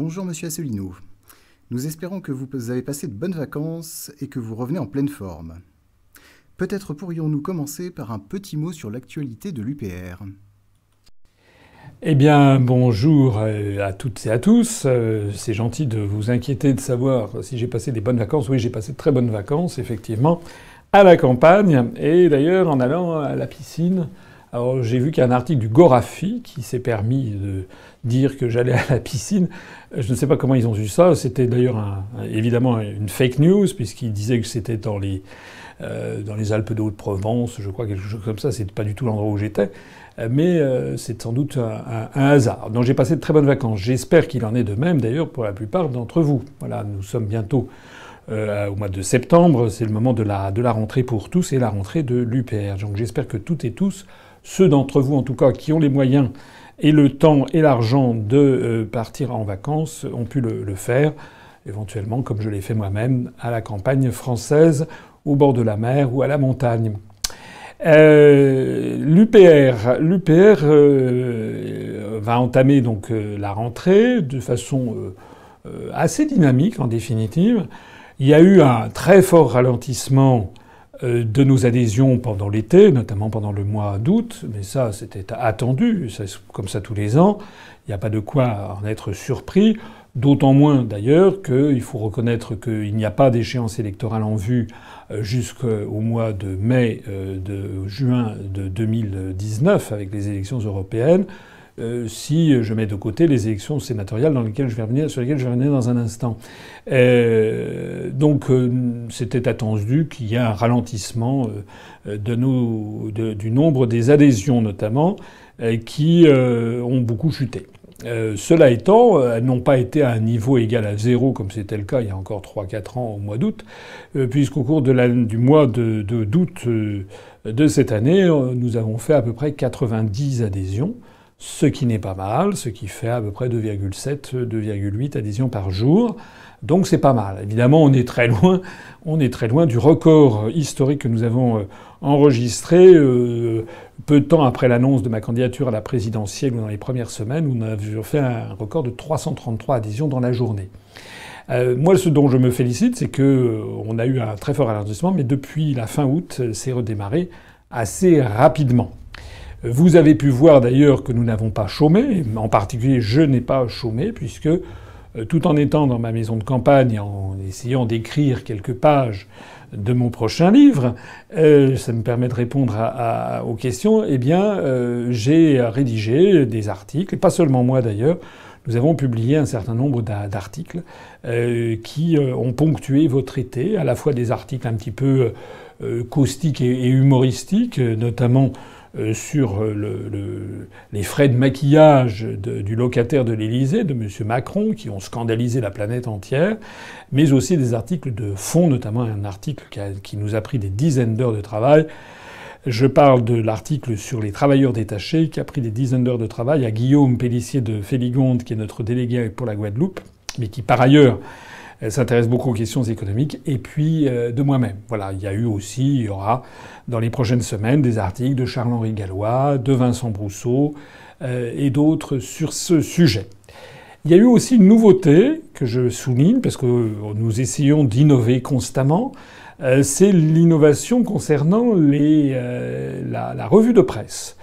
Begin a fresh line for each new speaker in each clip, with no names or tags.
Bonjour Monsieur Asselineau. Nous espérons que vous avez passé de bonnes vacances et que vous revenez en pleine forme. Peut-être pourrions-nous commencer par un petit mot sur l'actualité de l'UPR.
Eh bien, bonjour euh, à toutes et à tous. Euh, c'est gentil de vous inquiéter de savoir si j'ai passé des bonnes vacances. Oui, j'ai passé de très bonnes vacances, effectivement, à la campagne et d'ailleurs en allant à la piscine alors j'ai vu qu'il y a un article du Gorafi qui s'est permis de dire que j'allais à la piscine. Je ne sais pas comment ils ont eu ça. C'était d'ailleurs évidemment une fake news puisqu'ils disaient que c'était dans les, euh, dans les Alpes de Haute-Provence, je crois, quelque chose comme ça. C'est pas du tout l'endroit où j'étais. Euh, mais euh, c'est sans doute un, hasard. Donc j'ai passé de très bonnes vacances. J'espère qu'il en est de même d'ailleurs pour la plupart d'entre vous. Voilà, nous sommes bientôt au mois de septembre. C'est le moment de la, de la rentrée pour tous et la rentrée de l'UPR. Donc j'espère que toutes et tous ceux d'entre vous en tout cas qui ont les moyens et le temps et l'argent de euh, partir en vacances ont pu le, faire, éventuellement comme je l'ai fait moi-même à la campagne française, au bord de la mer ou à la montagne. Euh, L'UPR, euh, va entamer donc la rentrée de façon assez dynamique en définitive. Il y a eu un très fort ralentissement euh, de nos adhésions pendant l'été, notamment pendant le mois d'août, mais ça c'était attendu, c'est comme ça tous les ans, il n'y a pas de quoi en être surpris, d'autant moins d'ailleurs qu'il faut reconnaître qu'il n'y a pas d'échéance électorale en vue euh, jusqu'au mois de mai, euh, de juin de 2019 avec les élections européennes. Euh, si je mets de côté les élections sénatoriales dans lesquelles je vais revenir, sur lesquelles je vais revenir dans un instant. Euh, donc euh, c'était attendu qu'il y ait un ralentissement du nombre des adhésions notamment, qui ont beaucoup chuté. cela étant, elles n'ont pas été à un niveau égal à zéro comme c'était le cas il y a encore 3-4 ans au mois d'août, puisqu'au cours du mois d'août de, cette année, nous avons fait à peu près 90 adhésions ce qui n'est pas mal, ce qui fait à peu près 2,7, 2,8 adhésions par jour. Donc c'est pas mal. Évidemment, on est très loin, on est très loin du record historique que nous avons euh, enregistré euh, peu de temps après l'annonce de ma candidature à la présidentielle ou dans les premières semaines où on a fait un record de 333 adhésions dans la journée. Euh, moi, ce dont je me félicite, c'est que on a eu un très fort ralentissement, mais depuis la fin août, c'est redémarré assez rapidement. Vous avez pu voir d'ailleurs que nous n'avons pas chômé, en particulier je n'ai pas chômé puisque euh, tout en étant dans ma maison de campagne et en essayant d'écrire quelques pages de mon prochain livre, euh, ça me permet de répondre aux questions, eh bien euh, j'ai rédigé des articles, pas seulement moi d'ailleurs, nous avons publié un certain nombre d'articles qui ont ponctué votre été, à la fois des articles un petit peu caustiques et humoristiques, notamment euh, sur euh, les frais de maquillage du locataire de l'Élysée, de M. Macron, qui ont scandalisé la planète entière, mais aussi des articles de fond, notamment un article qui, nous a pris des dizaines d'heures de travail. Je parle de l'article sur les travailleurs détachés qui a pris des dizaines d'heures de travail à Guillaume Pellissier de Féligonde, qui est notre délégué pour la Guadeloupe, mais qui par ailleurs elle s'intéresse beaucoup aux questions économiques et puis euh, de moi-même. Voilà, il y a eu aussi, il y aura dans les prochaines semaines des articles de Charles-Henri Gallois, de Vincent Brousseau euh, et d'autres sur ce sujet. Il y a eu aussi une nouveauté que je souligne parce que euh, nous essayons d'innover constamment. c'est l'innovation concernant les, la, revue de presse.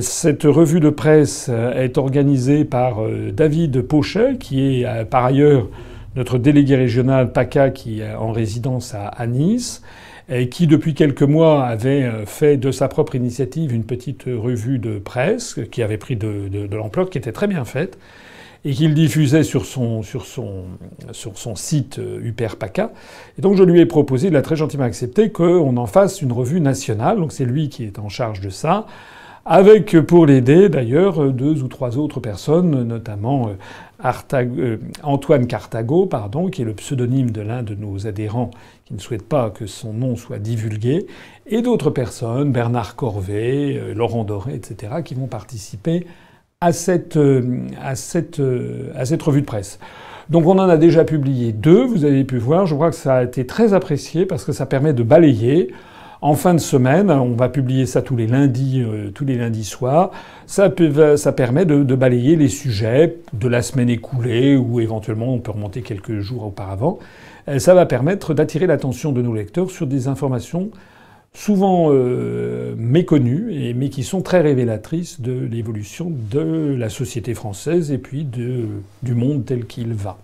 cette revue de presse est organisée par David Pochet, qui est par ailleurs notre délégué régional PACA qui est en résidence à, Nice et qui depuis quelques mois avait euh, fait de sa propre initiative une petite revue de presse qui avait pris de, de, l'ampleur, qui était très bien faite et qu'il diffusait sur son, site euh, Uper Paca. Et donc je lui ai proposé, il a très gentiment accepté, qu'on en fasse une revue nationale. Donc c'est lui qui est en charge de ça. Avec pour l'aider d'ailleurs deux ou trois autres personnes, notamment euh, euh, Antoine Cartago, pardon, qui est le pseudonyme de l'un de nos adhérents qui ne souhaite pas que son nom soit divulgué, et d'autres personnes, Bernard Corvet, euh, Laurent Doré, etc., qui vont participer à cette, euh, à cette revue de presse. Donc on en a déjà publié deux, vous avez pu voir, je crois que ça a été très apprécié parce que ça permet de balayer en fin de semaine. On va publier ça tous les lundis, euh, tous les lundis soirs. Ça, permet de, balayer les sujets de la semaine écoulée ou éventuellement on peut remonter quelques jours auparavant. Euh, ça va permettre d'attirer l'attention de nos lecteurs sur des informations souvent euh, méconnues mais qui sont très révélatrices de l'évolution de la société française et puis du monde tel qu'il va.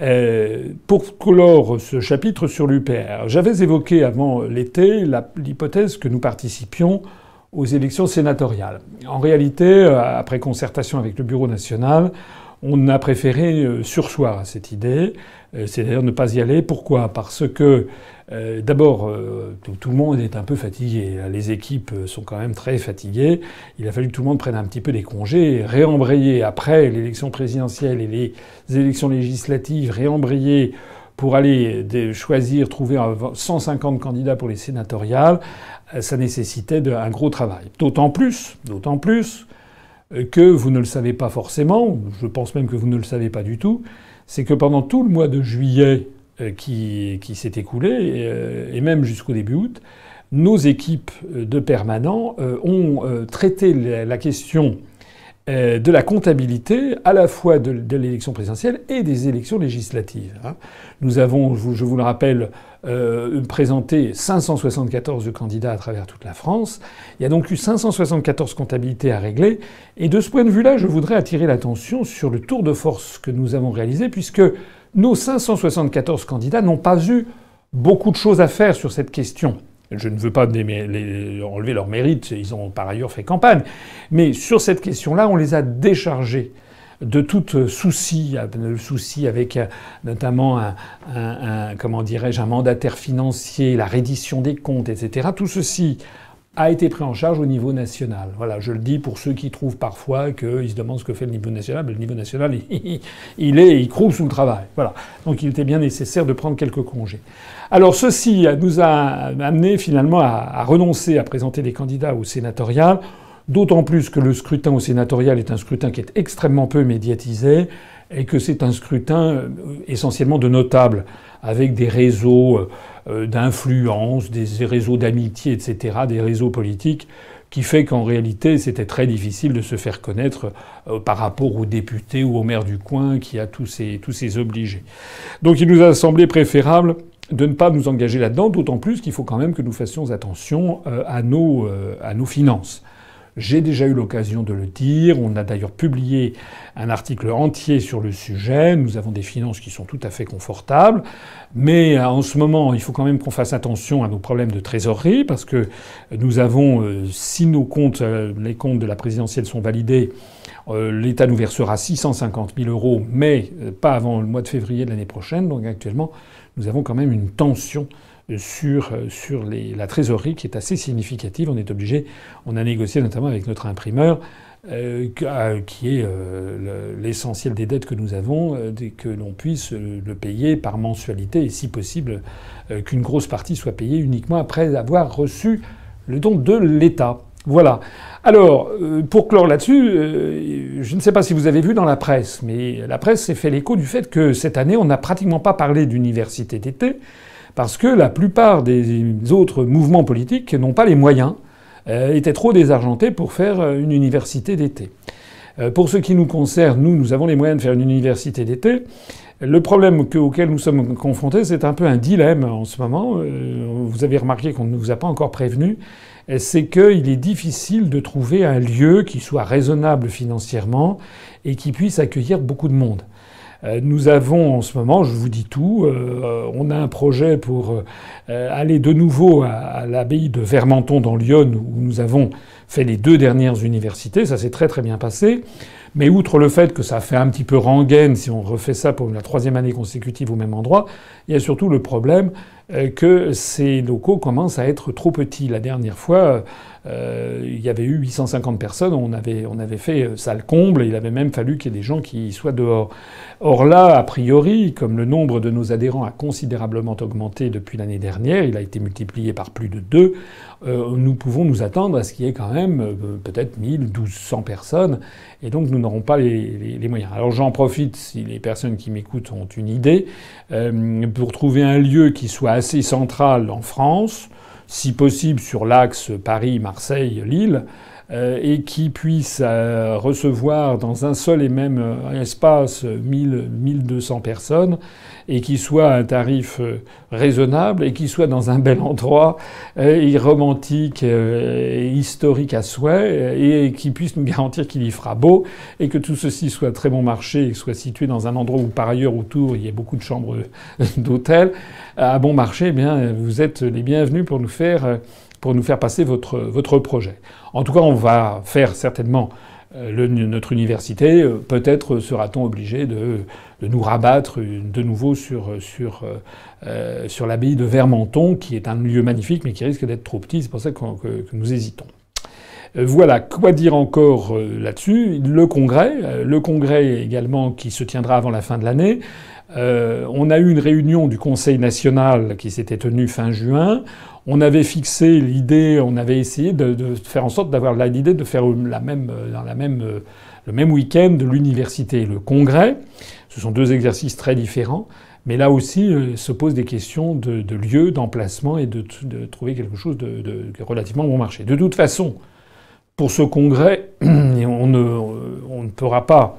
Euh, pour clore ce chapitre sur l'UPR, j'avais évoqué avant l'été l'hypothèse que nous participions aux élections sénatoriales. En réalité, euh, après concertation avec le Bureau national, on a préféré euh, sursoir à cette idée, c'est-à-dire ne pas y aller. Pourquoi Parce que euh, d'abord, euh, tout le monde est un peu fatigué. Les équipes sont quand même très fatiguées. Il a fallu que tout le monde prenne un petit peu des congés, réembrayer après l'élection présidentielle et les élections législatives, réembrayer pour aller choisir, trouver 150 candidats pour les sénatoriales, euh, ça nécessitait un gros travail. D'autant plus, d'autant plus que vous ne le savez pas forcément, je pense même que vous ne le savez pas du tout, c'est que pendant tout le mois de juillet euh, qui, s'est écoulé, euh, et même jusqu'au début août, nos équipes euh, de permanents ont traité la question de la comptabilité à la fois de, l'élection présidentielle et des élections législatives. Hein. Nous avons, je vous le rappelle, présenté 574 candidats à travers toute la France. Il y a donc eu 574 comptabilités à régler. Et de ce point de vue-là, je voudrais attirer l'attention sur le tour de force que nous avons réalisé, puisque nos 574 candidats n'ont pas eu beaucoup de choses à faire sur cette question. Je ne veux pas enlever leur mérite, ils ont par ailleurs fait campagne. Mais sur cette question-là, on les a déchargés de tout euh, souci, euh, souci avec euh, notamment comment dirais-je, un mandataire financier, la reddition des comptes, etc. Tout ceci a été pris en charge au niveau national. Voilà, je le dis pour ceux qui trouvent parfois qu'ils se demandent ce que fait le niveau national. Mais le niveau national, il, est, il croule sous le travail. Voilà. Donc il était bien nécessaire de prendre quelques congés. Alors ceci nous a amené finalement à renoncer à présenter des candidats au sénatorial, d'autant plus que le scrutin au sénatorial est un scrutin qui est extrêmement peu médiatisé et que c'est un scrutin euh, essentiellement de notables, avec des réseaux euh, euh, d'influence, des réseaux d'amitié, etc., des réseaux politiques, qui fait qu'en réalité, c'était très difficile de se faire connaître par rapport aux députés ou au maire du coin qui a tous ses, tous ses obligés. Donc il nous a semblé préférable de ne pas nous engager là-dedans, d'autant plus qu'il faut quand même que nous fassions attention à nos, à nos finances. J'ai déjà eu l'occasion de le dire. On a d'ailleurs publié un article entier sur le sujet. Nous avons des finances qui sont tout à fait confortables. Mais euh, en ce moment, il faut quand même qu'on fasse attention à nos problèmes de trésorerie parce que nous avons, euh, si nos comptes, euh, les comptes de la présidentielle sont validés, l'État nous versera 650 000 euros, mais pas avant le mois de février de l'année prochaine. Donc actuellement, nous avons quand même une tension sur, euh, la trésorerie qui est assez significative. On est obligé, on a négocié notamment avec notre imprimeur, euh, euh, qui est l'essentiel des dettes que nous avons, que l'on puisse le payer par mensualité et si possible qu'une grosse partie soit payée uniquement après avoir reçu le don de l'État. Voilà. Alors, pour clore là-dessus, je ne sais pas si vous avez vu dans la presse, mais la presse s'est fait l'écho du fait que cette année, on n'a pratiquement pas parlé d'université d'été parce que la plupart des autres mouvements politiques n'ont pas les moyens, euh, étaient trop désargentés pour faire euh, une université d'été. Euh, pour ce qui nous concerne, nous, nous avons les moyens de faire une université d'été. Le problème auquel nous sommes confrontés, c'est un peu un dilemme en ce moment. vous avez remarqué qu'on ne vous a pas encore prévenu. C'est qu'il est difficile de trouver un lieu qui soit raisonnable financièrement et qui puisse accueillir beaucoup de monde. Euh, nous avons en ce moment, je vous dis tout, euh, euh, on a un projet pour aller de nouveau à, l'abbaye de Vermenton dans Lyon où nous avons fait les deux dernières universités, ça s'est très très bien passé. Mais outre le fait que ça fait un petit peu rengaine si on refait ça pour la troisième année consécutive au même endroit, il y a surtout le problème euh, que ces locaux commencent à être trop petits. La dernière fois, euh, il y avait eu 850 personnes, on avait, on avait fait euh, salle comble, il avait même fallu qu'il y ait des gens qui soient dehors. Or là, a priori, comme le nombre de nos adhérents a considérablement augmenté depuis l'année dernière, il a été multiplié par plus de 2, nous pouvons nous attendre à ce qu'il y ait quand même peut-être 1000, 1200 personnes, et donc nous n'aurons pas les, les, moyens. Alors j'en profite, si les personnes qui m'écoutent ont une idée, pour trouver un lieu qui soit assez en France, si possible sur l'axe Paris-Marseille-Lille, euh, et qui puisse euh, recevoir dans un seul et même euh, espace 1000, 1200 personnes et qui soit à un tarif raisonnable et qui soit dans un bel endroit et romantique et historique à souhait et qui puisse nous garantir qu'il y fera beau et que tout ceci soit très bon marché et soit situé dans un endroit où par ailleurs autour il y a beaucoup de chambres d'hôtel à bon marché, eh bien vous êtes les bienvenus pour nous faire pour nous faire passer votre, votre projet. En tout cas, on va faire certainement euh, le, notre université, euh, peut-être sera-t-on obligé de, de, nous rabattre de nouveau sur, sur, euh, sur l'abbaye de Vermenton, qui est un lieu magnifique, mais qui risque d'être trop petit. C'est pour ça que, nous hésitons. voilà, quoi dire encore là-dessus Le congrès, le congrès également qui se tiendra avant la fin de l'année. on a eu une réunion du Conseil national qui s'était tenue fin juin on avait fixé l'idée, on avait essayé de, faire en sorte d'avoir l'idée de faire la même, même, le même week-end l'université et le congrès. Ce sont deux exercices très différents. Mais là aussi euh, se posent des questions de, lieu, d'emplacement et de, trouver quelque chose de, relativement bon marché. De toute façon, pour ce congrès, on ne, on ne pourra pas.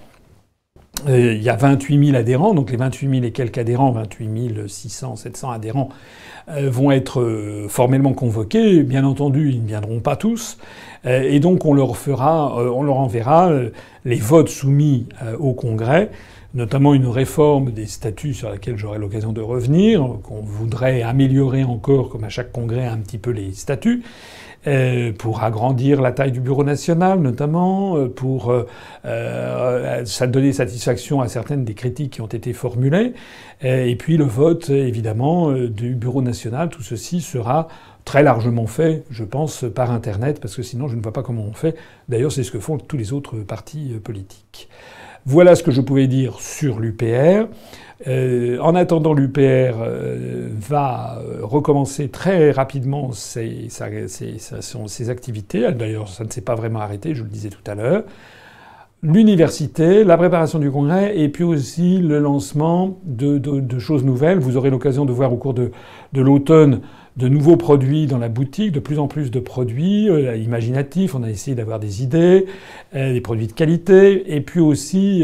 Euh, il y a 28 000 adhérents, donc les 28 000 et quelques adhérents, 28 600, 700 adhérents euh, vont être euh, formellement convoqués. Bien entendu, ils ne viendront pas tous. Euh, et donc on leur fera, on leur enverra les votes soumis au Congrès, notamment une réforme des statuts sur laquelle j'aurai l'occasion de revenir, qu'on voudrait améliorer encore, comme à chaque Congrès, un petit peu les statuts. Euh, pour agrandir la taille du bureau national notamment, euh, pour euh, ça donner satisfaction à certaines des critiques qui ont été formulées, et puis le vote évidemment du bureau national, tout ceci sera très largement fait, je pense, par Internet, parce que sinon je ne vois pas comment on fait. D'ailleurs, c'est ce que font tous les autres partis politiques. Voilà ce que je pouvais dire sur l'UPR. Euh, en attendant, l'UPR euh, va euh, recommencer très rapidement ses, activités. D'ailleurs, ça ne s'est pas vraiment arrêté, je le disais tout à l'heure. L'université, la préparation du congrès et puis aussi le lancement de, choses nouvelles. Vous aurez l'occasion de voir au cours de, l'automne de nouveaux produits dans la boutique, de plus en plus de produits imaginatifs. On a essayé d'avoir des idées, des produits de qualité et puis aussi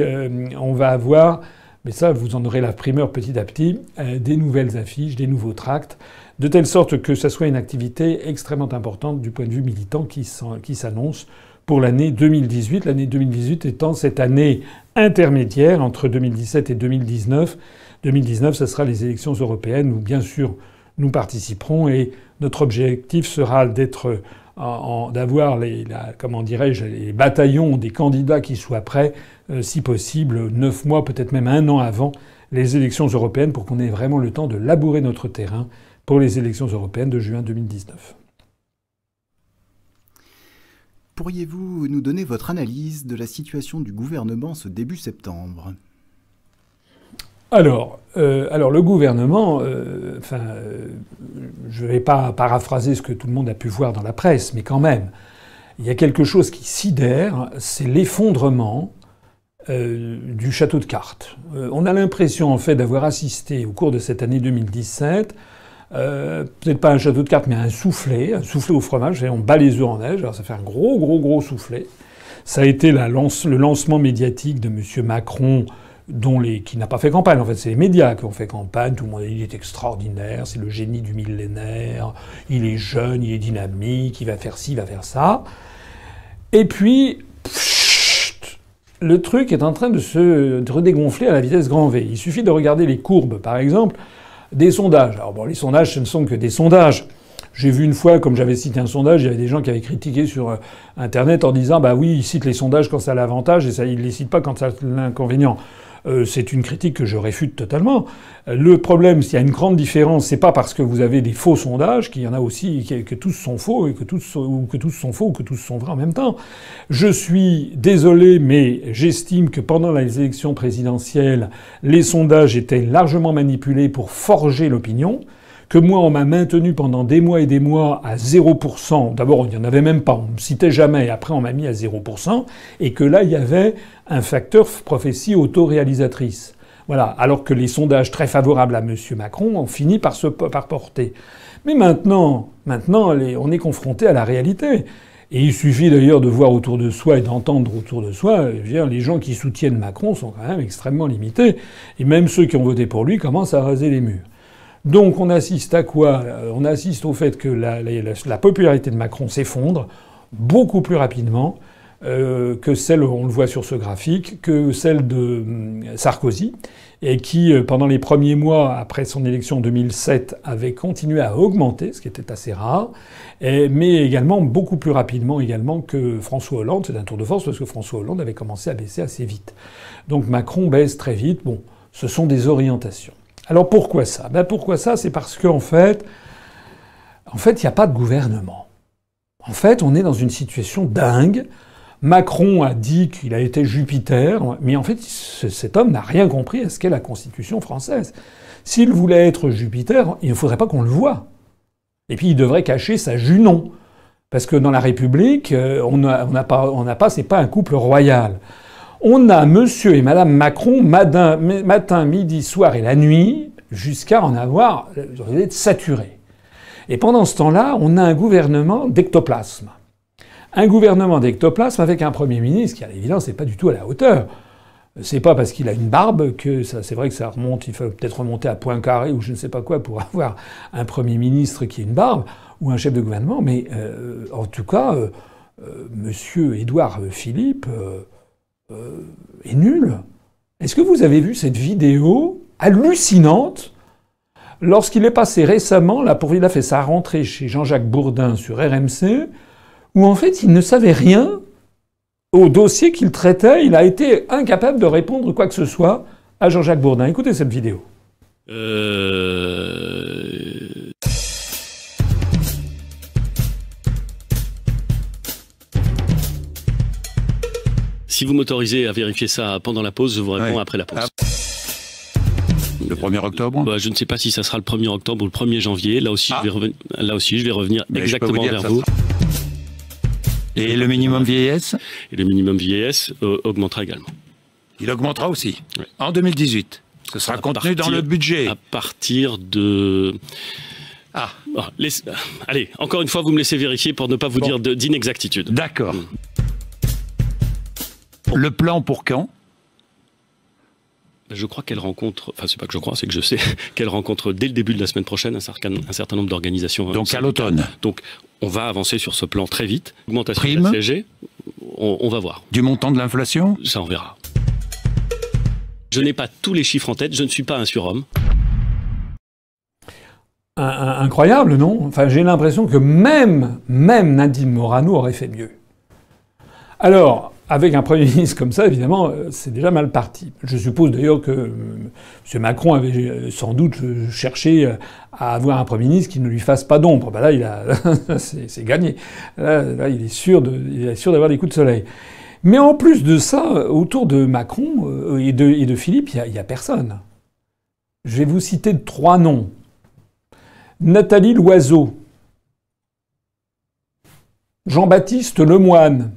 on va avoir mais ça, vous en aurez la primeur petit à petit, euh, des nouvelles affiches, des nouveaux tracts, de telle sorte que ça soit une activité extrêmement importante du point de vue militant qui s'annonce pour l'année 2018, l'année 2018 étant cette année intermédiaire entre 2017 et 2019. 2019, ce sera les élections européennes où bien sûr nous participerons et notre objectif sera d'être d'avoir les, comment dirais bataillons des candidats qui soient prêts, euh, si possible, neuf mois, peut-être même un an avant les élections européennes, pour qu'on ait vraiment le temps de labourer notre terrain pour les élections européennes de juin 2019.
Pourriez-vous nous donner votre analyse de la situation du gouvernement ce début septembre
alors, euh, alors le gouvernement, euh, enfin, euh, je ne vais pas paraphraser ce que tout le monde a pu voir dans la presse, mais quand même, il y a quelque chose qui sidère, c'est l'effondrement du château de cartes. on a l'impression en fait d'avoir assisté au cours de cette année 2017 peut-être pas un château de cartes, mais un soufflet, un soufflet au fromage. Et on bat les yeux en neige. Alors ça fait un gros, gros, gros soufflet. Ça a été le lancement médiatique de M. Macron qui n'a pas fait campagne. En fait, c'est les médias qui ont fait campagne. Tout le monde dit il est extraordinaire, c'est le génie du millénaire, il est jeune, il est dynamique, il va faire ci, il va faire ça. Et puis, le truc est en train de se redégonfler à la vitesse grand V. Il suffit de regarder les courbes, par exemple, des sondages. Alors bon, les sondages, ce ne sont que des sondages. J'ai vu une fois, comme j'avais cité un sondage, il y avait des gens qui avaient critiqué sur euh, Internet en disant bah oui, ils citent les sondages quand ça a l'avantage et ça, ils les citent pas quand ça a l'inconvénient. Euh, c'est une critique que je réfute totalement. Euh, le problème, s'il y a une grande différence, c'est pas parce que vous avez des faux sondages qu'il y en a aussi que tous sont faux et que tous que tous sont faux ou que tous sont vrais en même temps. Je suis désolé, mais j'estime que pendant les élections présidentielles, les sondages étaient largement manipulés pour forger l'opinion que moi on m'a maintenu pendant des mois et des mois à 0%, d'abord on n'y en avait même pas, on ne me citait jamais, et après on m'a mis à 0%, et que là il y avait un facteur prophétie autoréalisatrice. Voilà, alors que les sondages très favorables à M. Macron ont fini par, se, par porter. Mais maintenant, maintenant on est confronté à la réalité. Et il suffit d'ailleurs de voir autour de soi et d'entendre autour de soi, je les gens qui soutiennent Macron sont quand même extrêmement limités. Et même ceux qui ont voté pour lui commencent à raser les murs. Donc on assiste à quoi euh, On assiste au fait que la, popularité de Macron s'effondre beaucoup plus rapidement euh, que celle, on le voit sur ce graphique, que celle de hum, Sarkozy, et qui, euh, pendant les premiers mois après son élection en 2007, avait continué à augmenter, ce qui était assez rare, mais également beaucoup plus rapidement également que François Hollande. C'est un tour de force parce que François Hollande avait commencé à baisser assez vite. Donc Macron baisse très vite. Bon, ce sont des orientations. Alors pourquoi ça ben Pourquoi ça C'est parce qu'en fait, en fait, il n'y a pas de gouvernement. En fait, on est dans une situation dingue. Macron a dit qu'il a été Jupiter, mais en fait, cet homme n'a rien compris à ce qu'est la Constitution française. S'il voulait être Jupiter, il ne faudrait pas qu'on le voie. Et puis, il devrait cacher sa Junon. Parce que dans la République, euh, on n'a pas, pas c'est pas un couple royal on a monsieur et madame Macron matin, midi, soir et la nuit jusqu'à en avoir euh, saturé. Et pendant ce temps-là, on a un gouvernement d'ectoplasme. Un gouvernement d'ectoplasme avec un Premier ministre qui, à l'évidence, n'est pas du tout à la hauteur. C'est pas parce qu'il a une barbe que ça, c'est vrai que ça remonte, il faut peut-être remonter à carré ou je ne sais pas quoi pour avoir un Premier ministre qui a une barbe ou un chef de gouvernement, mais euh, en tout cas, euh, Monsieur Édouard Philippe, euh, est nul. Est-ce que vous avez vu cette vidéo hallucinante lorsqu'il est passé récemment, là, pour, il a fait sa rentrée chez Jean-Jacques Bourdin sur RMC, où en fait il ne savait rien au dossier qu'il traitait, il a été incapable de répondre quoi que ce soit à Jean-Jacques Bourdin. Écoutez cette vidéo. Euh... Si vous m'autorisez à vérifier ça pendant la pause, je vous réponds après la pause. Ah. Le 1er octobre bah, Je ne sais pas si ça sera le 1er octobre ou le 1er janvier. Là aussi, je, vais ah. Là aussi je vais revenir bah, exactement vers vous. Et le minimum vieillesse Et le minimum vieillesse euh, augmentera également. Il augmentera aussi En 2018 Ce sera contenu dans le budget À partir de... Ah, ah Allez, encore une fois, vous me laissez vérifier pour ne pas vous dire d'inexactitude. D'accord. Hmm. Le plan pour quand ben, je crois qu'elle rencontre, enfin c'est pas que je crois, c'est que je sais qu'elle rencontre dès le début de la semaine prochaine un certain, nombre d'organisations. Euh, Donc à l'automne. Donc on va avancer sur ce plan très vite. Augmentation du CG. on, va voir. Du montant de l'inflation Ça on verra. Je n'ai pas tous les chiffres en tête, je ne suis pas un surhomme incroyable, non Enfin, j'ai l'impression que même, même Nadine Morano aurait fait mieux. Alors, avec un Premier ministre comme ça, évidemment, euh, c'est déjà mal parti. Je suppose d'ailleurs que euh, M. Macron avait euh, sans doute cherché à avoir un Premier ministre qui ne lui fasse pas d'ombre. Bah là, il a... c'est gagné. Là, il est sûr d'avoir des coups de soleil. Mais en plus de ça, autour de Macron et de, Philippe, il n'y a... a, personne. Je vais vous citer trois noms. Nathalie Loiseau. Jean-Baptiste Lemoine.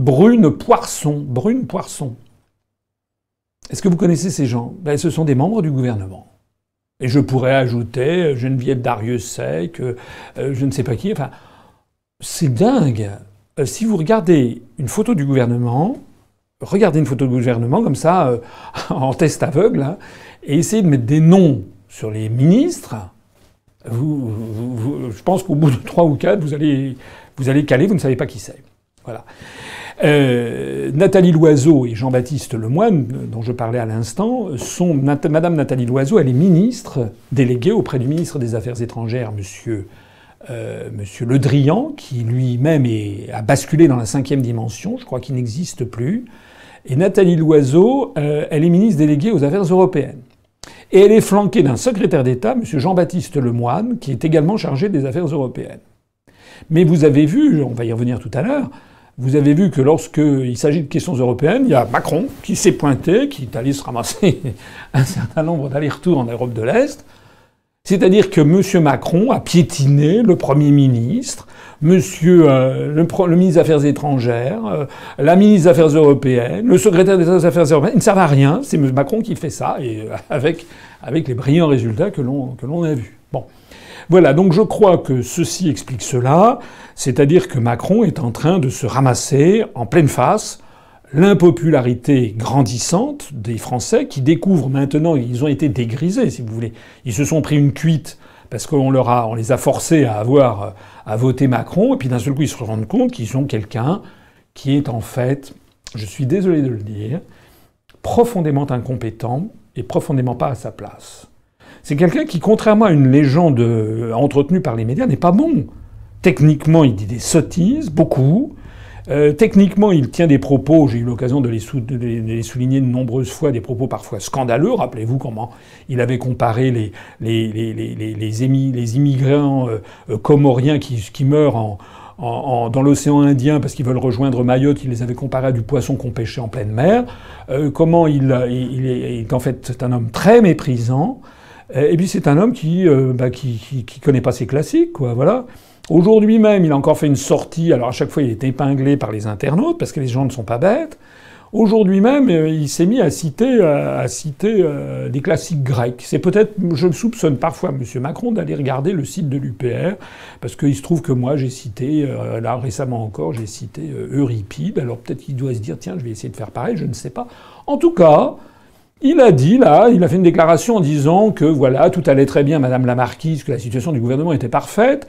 Brune Poisson. Brune Poisson. Est-ce que vous connaissez ces gens ben, Ce sont des membres du gouvernement. Et je pourrais ajouter euh, Geneviève darius euh, euh, je ne sais pas qui. Enfin, c'est dingue. si vous regardez une photo du gouvernement, regardez une photo du gouvernement comme ça, en test aveugle, hein, et essayez de mettre des noms sur les ministres. je pense qu'au bout de trois ou quatre, vous allez, vous allez caler, vous ne savez pas qui c'est. Voilà. Euh, Nathalie Loiseau et Jean-Baptiste Lemoyne, euh, dont je parlais à l'instant, sont. Madame Nathalie Loiseau, elle est ministre déléguée auprès du ministre des Affaires étrangères, monsieur, euh, Le Drian, qui lui-même a basculé dans la cinquième dimension, je crois qu'il n'existe plus. Et Nathalie Loiseau, euh, elle est ministre déléguée aux Affaires européennes. Et elle est flanquée d'un secrétaire d'État, monsieur Jean-Baptiste Lemoyne, qui est également chargé des Affaires européennes. Mais vous avez vu, on va y revenir tout à l'heure, vous avez vu que lorsqu'il s'agit de questions européennes, il y a Macron qui s'est pointé, qui est allé se ramasser un certain nombre d'allers-retours en Europe de l'Est. C'est-à-dire que M. Macron a piétiné le Premier ministre, Monsieur le, ministre des Affaires étrangères, euh, la ministre des Affaires européennes, le secrétaire des Affaires européennes. Ça ne sert à rien. C'est M. Macron qui fait ça, et euh, avec, avec les brillants résultats que l'on a vus. Voilà, donc je crois que ceci explique cela, c'est-à-dire que Macron est en train de se ramasser en pleine face l'impopularité grandissante des Français qui découvrent maintenant, ils ont été dégrisés, si vous voulez, ils se sont pris une cuite parce qu'on leur a, on les a forcés à avoir, à voter Macron, et puis d'un seul coup ils se rendent compte qu'ils ont quelqu'un qui est en fait, je suis désolé de le dire, profondément incompétent et profondément pas à sa place. C'est quelqu'un qui, contrairement à une légende euh, entretenue par les médias, n'est pas bon. Techniquement, il dit des sottises, beaucoup. Euh, techniquement, il tient des propos, j'ai eu l'occasion de, les souligner de nombreuses fois, des propos parfois scandaleux. Rappelez-vous comment il avait comparé les, les, les, immigrants euh, comoriens qui, meurent dans l'océan Indien parce qu'ils veulent rejoindre Mayotte, il les avait comparés à du poisson qu'on pêchait en pleine mer. comment il, est, en fait c'est un homme très méprisant. Et puis c'est un homme euh, bah, qui qui, connaît pas ses classiques, quoi, voilà. Aujourd'hui même, il a encore fait une sortie. Alors à chaque fois, il est épinglé par les internautes parce que les gens ne sont pas bêtes. Aujourd'hui même, euh, il s'est mis à citer, euh, à citer des classiques grecs. C'est peut-être, je soupçonne parfois, M. Macron, d'aller regarder le site de l'UPR, parce qu'il se trouve que moi, j'ai cité, là récemment encore, j'ai cité Euripide. Alors peut-être qu'il doit se dire, tiens, je vais essayer de faire pareil, je ne sais pas. En tout cas, il a dit, là, il a fait une déclaration en disant que, voilà, tout allait très bien, Madame la Marquise, que la situation du gouvernement était parfaite,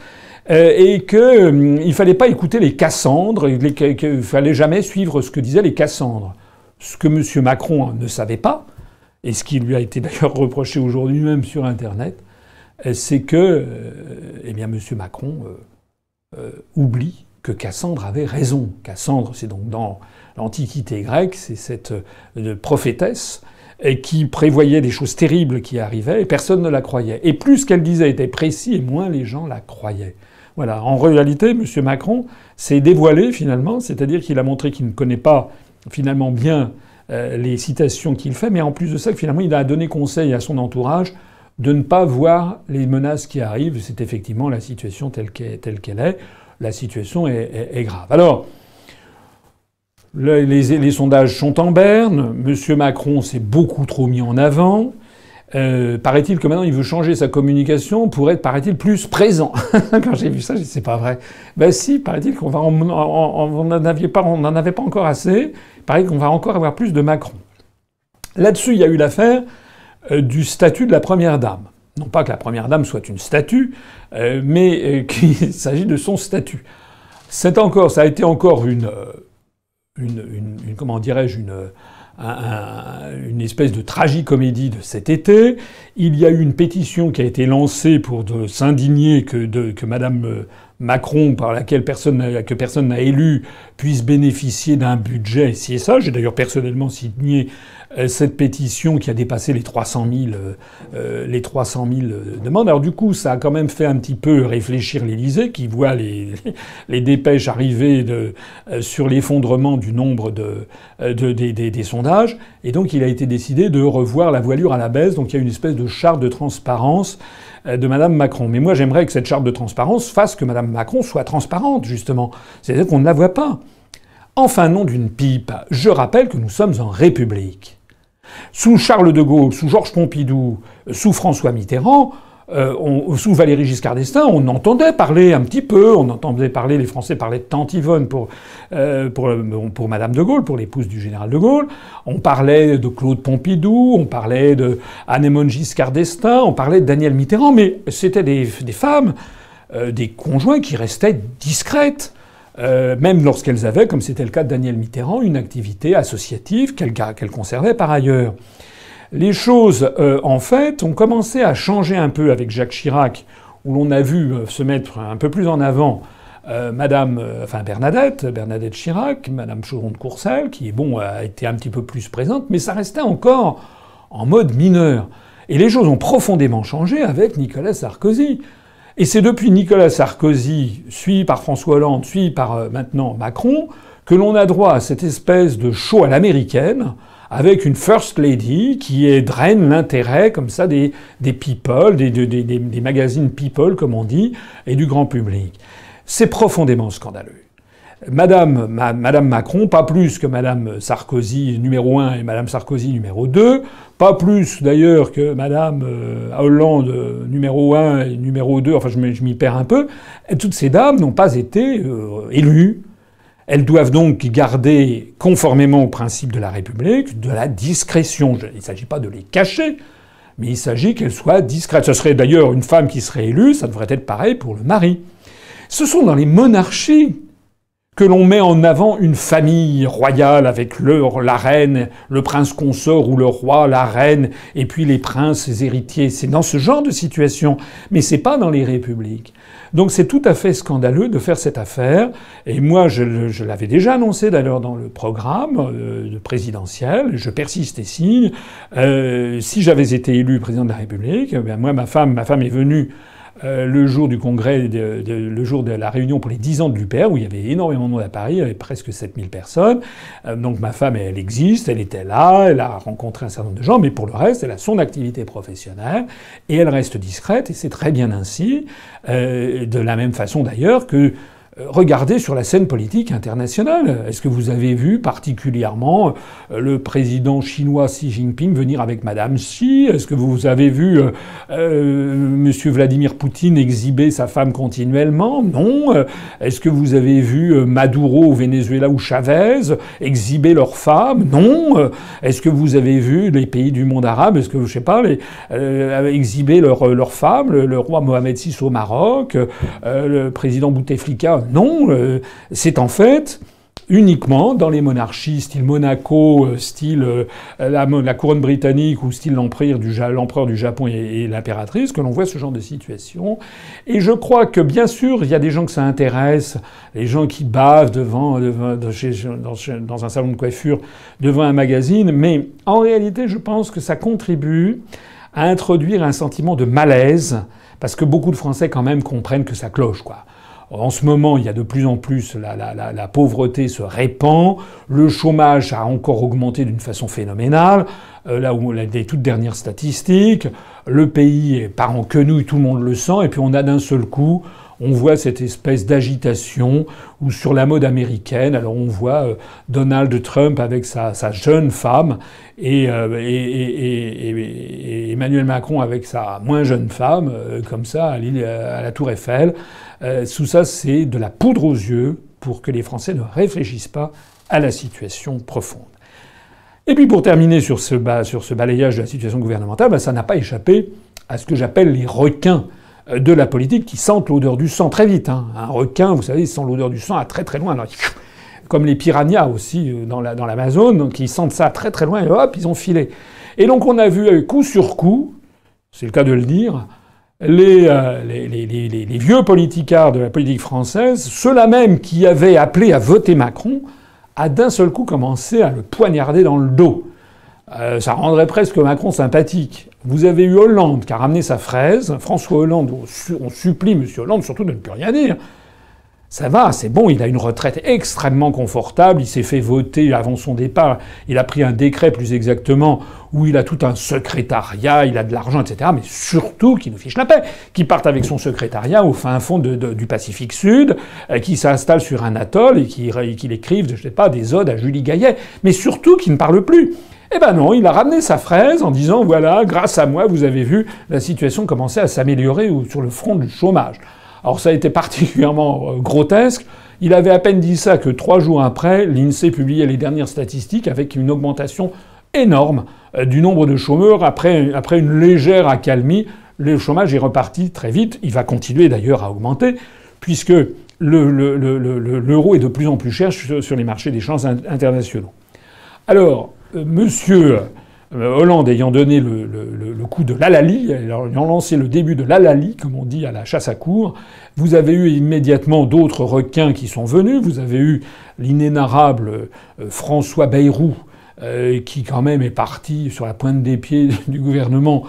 euh, et qu'il hum, ne fallait pas écouter les Cassandres, qu'il ne fallait jamais suivre ce que disaient les Cassandres. Ce que M. Macron hein, ne savait pas, et ce qui lui a été d'ailleurs reproché aujourd'hui même sur Internet, euh, c'est que, euh, eh bien, M. Macron oublie que Cassandre avait raison. Cassandre, c'est donc dans l'Antiquité grecque, c'est cette prophétesse et qui prévoyait des choses terribles qui arrivaient, et personne ne la croyait. Et plus ce qu'elle disait était précis, et moins les gens la croyaient. Voilà. En réalité, M. Macron s'est dévoilé finalement, c'est-à-dire qu'il a montré qu'il ne connaît pas finalement bien euh, les citations qu'il fait, mais en plus de ça, finalement, il a donné conseil à son entourage de ne pas voir les menaces qui arrivent. C'est effectivement la situation telle qu'elle est. La situation est grave. Alors, les, sondages sont en berne. Monsieur Macron s'est beaucoup trop mis en avant. Euh, paraît-il que maintenant il veut changer sa communication pour être, paraît-il, plus présent. Quand j'ai vu ça, je dit c'est pas vrai. Ben si, paraît-il qu'on va, en, en, on n'en avait, pas encore assez. Paraît qu'on va encore avoir plus de Macron. Là-dessus, il y a eu l'affaire euh, du statut de la première dame. Non pas que la première dame soit une statue, euh, mais euh, qu'il s'agit de son statut. C'est encore, ça a été encore une une, comment dirais-je, une, une espèce de tragicomédie de cet été. Il y a eu une pétition qui a été lancée pour s'indigner que, de, que Madame euh, Macron, par laquelle personne que personne n'a élu, puisse bénéficier d'un budget. Si ça, j'ai d'ailleurs personnellement signé euh, cette pétition qui a dépassé les 300 000, euh, euh, les 300 000 demandes. Alors du coup, ça a quand même fait un petit peu réfléchir l'Élysée, qui voit les, les dépêches arriver de, sur l'effondrement du nombre de, des sondages. Et donc, il a été décidé de revoir la voilure à la baisse. Donc, il y a une espèce de charte de transparence euh, de Madame Macron. Mais moi, j'aimerais que cette charte de transparence fasse que Madame Macron soit transparente, justement. C'est-à-dire qu'on ne la voit pas. Enfin, non d'une pipe. Je rappelle que nous sommes en République. Sous Charles de Gaulle, sous Georges Pompidou, euh, sous François Mitterrand, euh, sous Valéry Giscard d'Estaing, on entendait parler un petit peu, on entendait parler, les Français parlaient de Tante Yvonne euh, euh, pour, Madame de Gaulle, pour l'épouse du général de Gaulle, on parlait de Claude Pompidou, on parlait de Anémone Giscard d'Estaing, on parlait de Daniel Mitterrand, mais c'était des, femmes, des conjoints qui restaient discrètes. même lorsqu'elles avaient, comme c'était le cas de Daniel Mitterrand, une activité associative qu'elles conservaient par ailleurs. Les choses, euh, en fait, ont commencé à changer un peu avec Jacques Chirac, où l'on a vu euh, se mettre un peu plus en avant euh, Madame, Bernadette, Bernadette Chirac, Madame Chauron de Courcelles, qui bon a été un petit peu plus présente, mais ça restait encore en mode mineur. Et les choses ont profondément changé avec Nicolas Sarkozy. Et c'est depuis Nicolas Sarkozy, suivi par François Hollande, suivi par maintenant Macron, que l'on a droit à cette espèce de show à l'américaine avec une First Lady qui draine l'intérêt comme ça des, people, des, magazines people comme on dit, et du grand public. C'est profondément scandaleux. Madame, Madame, Macron, pas plus que Madame Sarkozy numéro 1 et Madame Sarkozy numéro 2, pas plus d'ailleurs que Madame euh, Hollande numéro 1 et numéro 2, enfin je m'y perds un peu, toutes ces dames n'ont pas été euh, élues elles doivent donc garder, conformément au principe de la République, de la discrétion. Il ne s'agit pas de les cacher, mais il s'agit qu'elles soient discrètes. Ce serait d'ailleurs une femme qui serait élue, ça devrait être pareil pour le mari. Ce sont dans les monarchies que l'on met en avant une famille royale avec leur, la reine, le prince consort ou le roi, la reine, et puis les princes héritiers. C'est dans ce genre de situation. Mais ce c'est pas dans les républiques. Donc c'est tout à fait scandaleux de faire cette affaire. Et moi, je, l'avais déjà annoncé d'ailleurs dans le programme euh, présidentiel. Je persiste ici. Euh, si j'avais été élu président de la République, eh moi, ma femme, ma femme est venue euh, le jour du congrès, le jour de la réunion pour les 10 ans de l'UPR, où il y avait énormément de monde à Paris, il y avait presque 7000 personnes. Euh, donc ma femme, elle, existe, elle était là, elle a rencontré un certain nombre de gens, mais pour le reste, elle a son activité professionnelle et elle reste discrète, et c'est très bien ainsi. Euh, de la même façon d'ailleurs que euh, Regardez sur la scène politique internationale. Est-ce que vous avez vu particulièrement euh, le président chinois Xi Jinping venir avec Madame Xi Est-ce que vous avez vu euh, Monsieur Vladimir Poutine exhiber sa femme continuellement Non. Est-ce que vous avez vu Maduro au Venezuela ou Chavez exhiber leur femme Non. Est-ce que vous avez vu les pays du monde arabe Est-ce que je sais pas les, euh, exhiber leur, leur femme le, roi Mohamed VI au Maroc, le président Bouteflika non, euh, c'est en fait uniquement dans les monarchies style Monaco, euh, style euh, la, couronne britannique ou style l'empereur du, Japon et, l'impératrice que l'on voit ce genre de situation. Et je crois que bien sûr, il y a des gens que ça intéresse, les gens qui bavent devant, devant dans, dans, un salon de coiffure, devant un magazine, mais en réalité, je pense que ça contribue à introduire un sentiment de malaise parce que beaucoup de Français quand même comprennent que ça cloche quoi. En ce moment, il y a de plus en plus, la, pauvreté se répand, le chômage a encore augmenté d'une façon phénoménale, euh, là où on a des toutes dernières statistiques, le pays part en quenouille, tout le monde le sent, et puis on a d'un seul coup, on voit cette espèce d'agitation ou sur la mode américaine. Alors on voit euh, Donald Trump avec sa, jeune femme euh, et, Emmanuel Macron avec sa moins jeune femme, comme ça, à la Tour Eiffel. Euh, sous ça, c'est de la poudre aux yeux pour que les Français ne réfléchissent pas à la situation profonde. Et puis pour terminer sur ce, sur ce balayage de la situation gouvernementale, bah, ça n'a pas échappé à ce que j'appelle les requins euh, de la politique qui sentent l'odeur du sang très vite. Hein. Un requin, vous savez, il sent l'odeur du sang à très très loin. comme les piranhas aussi euh, dans l'Amazone, qui sentent ça très très loin et hop, ils ont filé. Et donc on a vu coup sur coup, c'est le cas de le dire,
euh,
les, vieux politicards de la politique française, ceux-là même qui avaient appelé à voter Macron, a d'un seul coup commencé à le poignarder dans le dos. Euh, ça rendrait presque Macron sympathique. Vous avez eu Hollande qui a ramené sa fraise. François Hollande, on, supplie M. Hollande surtout de ne plus rien dire ça va, c'est bon, il a une retraite extrêmement confortable, il s'est fait voter avant son départ, il a pris un décret plus exactement où il a tout un secrétariat, il a de l'argent, etc. Mais surtout qu'il nous fiche la paix, qu'il parte avec son secrétariat au fin fond du Pacifique Sud, euh, qu'il s'installe sur un atoll et qu'il écrive, je sais pas, des odes à Julie Gaillet, mais surtout qu'il ne parle plus. Eh ben non, il a ramené sa fraise en disant voilà, grâce à moi, vous avez vu la situation commencer à s'améliorer sur le front du chômage. Alors ça a été particulièrement euh, grotesque. Il avait à peine dit ça que trois jours après, l'INSEE publiait les dernières statistiques avec une augmentation énorme euh, du nombre de chômeurs après, après une légère accalmie. Le chômage est reparti très vite. Il va continuer d'ailleurs à augmenter puisque l'euro est de plus en plus cher sur les marchés des changes internationaux. Alors, euh, monsieur euh, Hollande ayant donné le, coup de l'alali, ayant lancé le début de l'alali, comme on dit à la chasse à cour, vous avez eu immédiatement d'autres requins qui sont venus, vous avez eu l'inénarrable euh, François Bayrou, euh, qui quand même est parti sur la pointe des pieds du gouvernement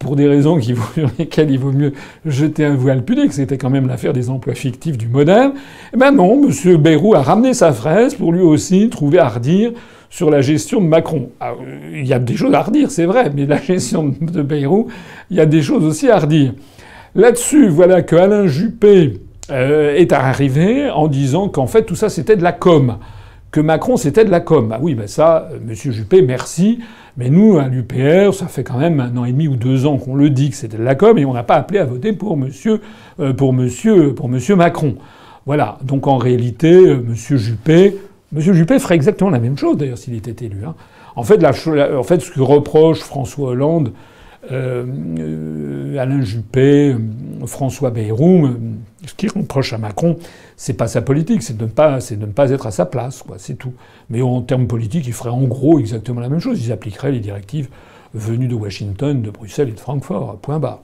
pour des raisons qui, lesquelles il vaut mieux jeter un voile pudique. c'était quand même l'affaire des emplois fictifs du modem. Eh ben non, M. Bayrou a ramené sa fraise pour lui aussi trouver à redire sur la gestion de Macron. Ah, il y a des choses à redire, c'est vrai, mais la gestion de Beyrouth, il y a des choses aussi à redire. Là-dessus, voilà que Alain Juppé euh, est arrivé en disant qu'en fait tout ça c'était de la com, que Macron c'était de la com. Ah oui, ben ça, euh, Monsieur Juppé, merci. Mais nous, à l'UPR, ça fait quand même un an et demi ou deux ans qu'on le dit que c'était de la com, et on n'a pas appelé à voter pour Monsieur, euh, pour Monsieur, pour Monsieur Macron. Voilà. Donc en réalité, Monsieur Juppé, M. Juppé ferait exactement la même chose, d'ailleurs, s'il était élu. Hein. En, fait, ce que reproche François Hollande, euh, euh, Alain Juppé, euh, François Bayrou, ce qu'ils reproche à Macron, c'est pas sa politique, c'est de, ne pas, être à sa place, c'est tout. Mais en termes politiques, il ferait en gros exactement la même chose. Ils appliqueraient les directives venues de Washington, de Bruxelles et de Francfort, point barre.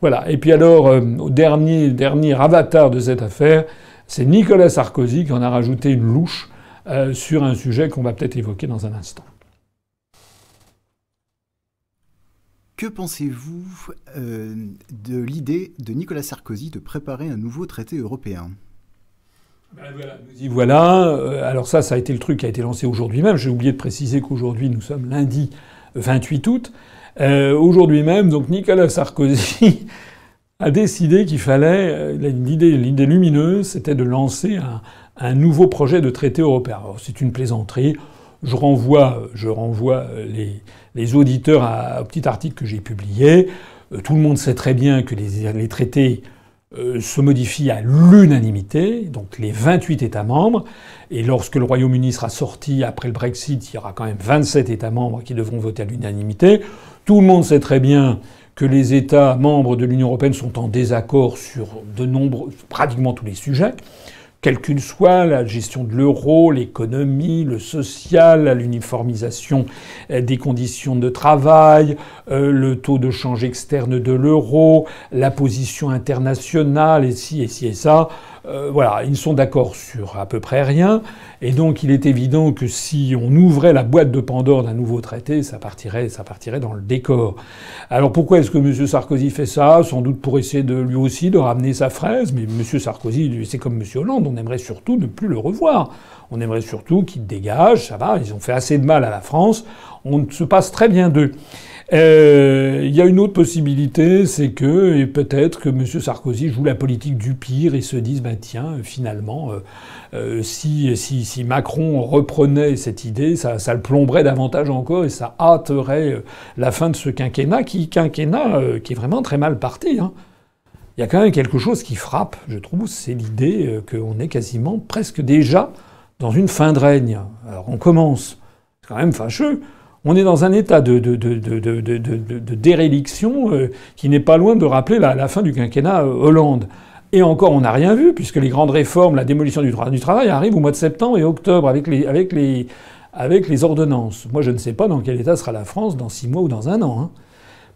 Voilà. Et puis alors, au dernier avatar de cette affaire, c'est Nicolas Sarkozy qui en a rajouté une louche euh, sur un sujet qu'on va peut-être évoquer dans un instant.
Que pensez-vous euh, de l'idée de Nicolas Sarkozy de préparer un nouveau traité européen
ben voilà, nous voilà. Euh, alors ça, ça a été le truc qui a été lancé aujourd'hui même. J'ai oublié de préciser qu'aujourd'hui, nous sommes lundi 28 août. aujourd'hui même, donc Nicolas Sarkozy a décidé qu'il fallait... L'idée, l'idée lumineuse, c'était de lancer un, un nouveau projet de traité européen. c'est une plaisanterie. Je renvoie, je renvoie euh, les, auditeurs à, au petit article que j'ai publié. Euh, tout le monde sait très bien que les, traités euh, se modifient à l'unanimité, donc les 28 États membres. Et lorsque le Royaume-Uni sera sorti après le Brexit, il y aura quand même 27 États membres qui devront voter à l'unanimité. Tout le monde sait très bien que les États membres de l'Union européenne sont en désaccord sur de nombreux, pratiquement tous les sujets quelle qu'une soit la gestion de l'euro, l'économie, le social, l'uniformisation euh, des conditions de travail, euh, le taux de change externe de l'euro, la position internationale, et si et si et ça, euh, voilà, ils sont d'accord sur à peu près rien. Et donc il est évident que si on ouvrait la boîte de Pandore d'un nouveau traité, ça partirait, ça partirait dans le décor. Alors pourquoi est-ce que M. Sarkozy fait ça Sans doute pour essayer de lui aussi de ramener sa fraise. Mais M. Sarkozy, c'est comme M. Hollande, on aimerait surtout ne plus le revoir. On aimerait surtout qu'ils dégagent, ça va, ils ont fait assez de mal à la France, on se passe très bien d'eux. Euh, il y a une autre possibilité, c'est que, et peut-être que M. Sarkozy joue la politique du pire et se dise, ben tiens, finalement, euh, euh, si, si, si, Macron reprenait cette idée, ça, le plomberait davantage encore et ça hâterait la fin de ce quinquennat, qui, quinquennat qui est vraiment très mal parti. Hein. Il y a quand même quelque chose qui frappe, je trouve, c'est l'idée qu'on est quasiment presque déjà dans une fin de règne. Alors on commence, c'est quand même fâcheux, on est dans un état de, de, déréliction euh, qui n'est pas loin de rappeler la, fin du quinquennat euh, Hollande. Et encore, on n'a rien vu, puisque les grandes réformes, la démolition du, droit du travail arrivent au mois de septembre et octobre avec les, ordonnances. Moi, je ne sais pas dans quel état sera la France dans six mois ou dans un an. Hein.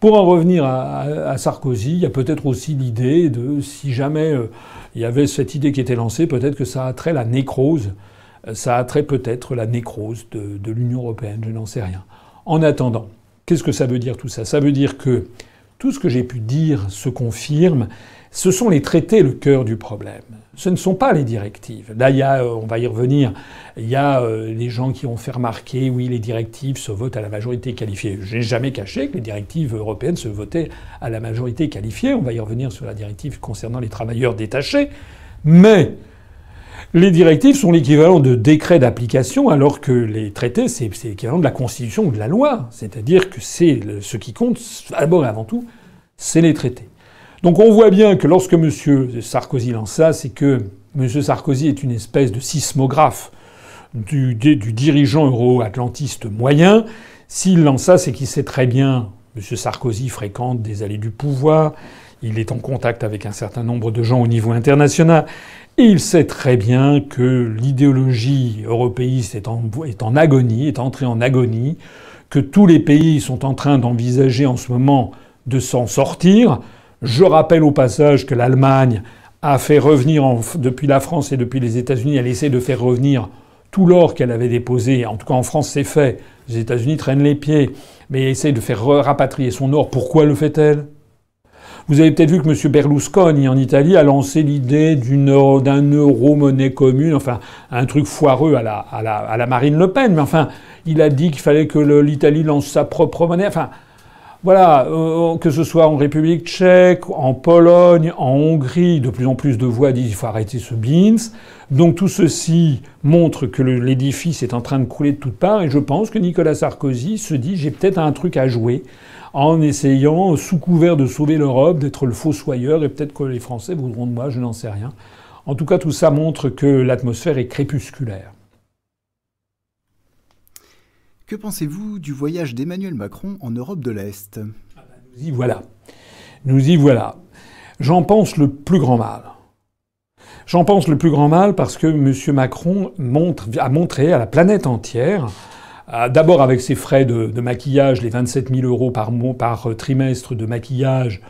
Pour en revenir à, Sarkozy, il y a peut-être aussi l'idée de, si jamais euh, il y avait cette idée qui était lancée, peut-être que ça a trait la nécrose ça a trait peut-être la nécrose de, l'Union européenne, je n'en sais rien. En attendant, qu'est-ce que ça veut dire tout ça Ça veut dire que tout ce que j'ai pu dire se confirme. Ce sont les traités le cœur du problème. Ce ne sont pas les directives. Là, euh, on va y revenir, il y a euh, les gens qui ont fait remarquer, oui, les directives se votent à la majorité qualifiée. Je n'ai jamais caché que les directives européennes se votaient à la majorité qualifiée. On va y revenir sur la directive concernant les travailleurs détachés. Mais les directives sont l'équivalent de décrets d'application, alors que les traités, c'est l'équivalent de la Constitution ou de la loi. C'est-à-dire que c'est ce qui compte, d'abord et avant tout, c'est les traités. Donc on voit bien que lorsque M. Sarkozy lance ça, c'est que M. Sarkozy est une espèce de sismographe du, dirigeant euro-atlantiste moyen. S'il lance ça, c'est qu'il sait très bien. M. Sarkozy fréquente des allées du pouvoir, il est en contact avec un certain nombre de gens au niveau international. Il sait très bien que l'idéologie européiste est en, agonie, est entrée en agonie, que tous les pays sont en train d'envisager en ce moment de s'en sortir. Je rappelle au passage que l'Allemagne a fait revenir depuis la France et depuis les États-Unis, elle essaie de faire revenir tout l'or qu'elle avait déposé. En tout cas, en France, c'est fait. Les États-Unis traînent les pieds, mais essaie de faire rapatrier son or. Pourquoi le fait-elle vous avez peut-être vu que M. Berlusconi en Italie a lancé l'idée d'un euro-monnaie commune, enfin un truc foireux à la, Marine Le Pen, mais enfin il a dit qu'il fallait que l'Italie lance sa propre monnaie. Enfin voilà, euh, que ce soit en République tchèque, en Pologne, en Hongrie, de plus en plus de voix disent il faut arrêter ce bins. Donc tout ceci montre que l'édifice est en train de couler de toutes parts et je pense que Nicolas Sarkozy se dit j'ai peut-être un truc à jouer en essayant, sous couvert de sauver l'Europe, d'être le fossoyeur, et peut-être que les Français voudront de moi, je n'en sais rien. En tout cas, tout ça montre que l'atmosphère est crépusculaire.
Que pensez-vous du voyage d'Emmanuel Macron en Europe de l'Est ah
ben, Nous y voilà. Nous y voilà. J'en pense le plus grand mal. J'en pense le plus grand mal parce que M. Macron montre, a montré à la planète entière ah, d'abord avec ses frais de, maquillage, les 27 000 euros par, mois, par euh, trimestre de maquillage,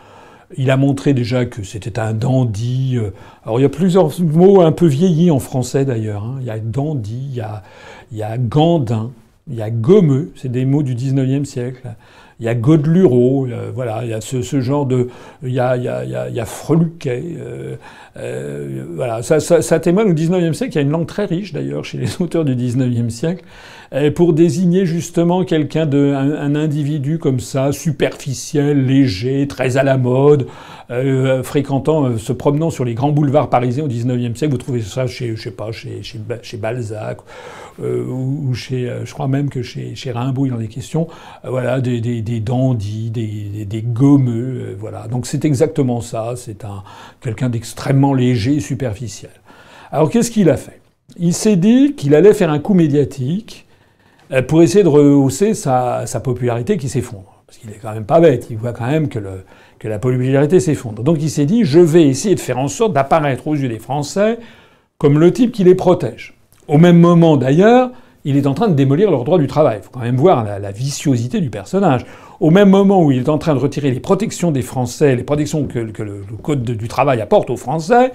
il a montré déjà que c'était un dandy. Euh. Alors il y a plusieurs mots un peu vieillis en français d'ailleurs. Hein. Il y a dandy, il y a, gandin, il y a gommeux, c'est des mots du 19e siècle. Il y a Godeluro, euh, voilà, il y a ce, genre de. Il y a, y Freluquet. voilà, ça, témoigne du 19e siècle. Il y a une langue très riche d'ailleurs chez les auteurs du 19e siècle. Euh, pour désigner justement quelqu'un d'un un, individu comme ça, superficiel, léger, très à la mode, euh, fréquentant, euh, se promenant sur les grands boulevards parisiens au 19e siècle. Vous trouvez ça chez, je sais pas, chez, chez, Balzac ou, chez, je crois même que chez, chez Rimbaud, il en est question. voilà, des, des, des des, des gommeux. voilà. Donc c'est exactement ça. C'est un quelqu'un d'extrêmement léger, et superficiel. Alors qu'est-ce qu'il a fait Il s'est dit qu'il allait faire un coup médiatique euh, pour essayer de rehausser sa, popularité qui s'effondre. Parce qu'il est quand même pas bête, il voit quand même que, la popularité s'effondre. Donc il s'est dit, je vais essayer de faire en sorte d'apparaître aux yeux des Français comme le type qui les protège. Au même moment d'ailleurs, il est en train de démolir leurs droits du travail. Il faut quand même voir la, viciosité du personnage. Au même moment où il est en train de retirer les protections des Français, les protections que, le, Code du travail apporte aux Français,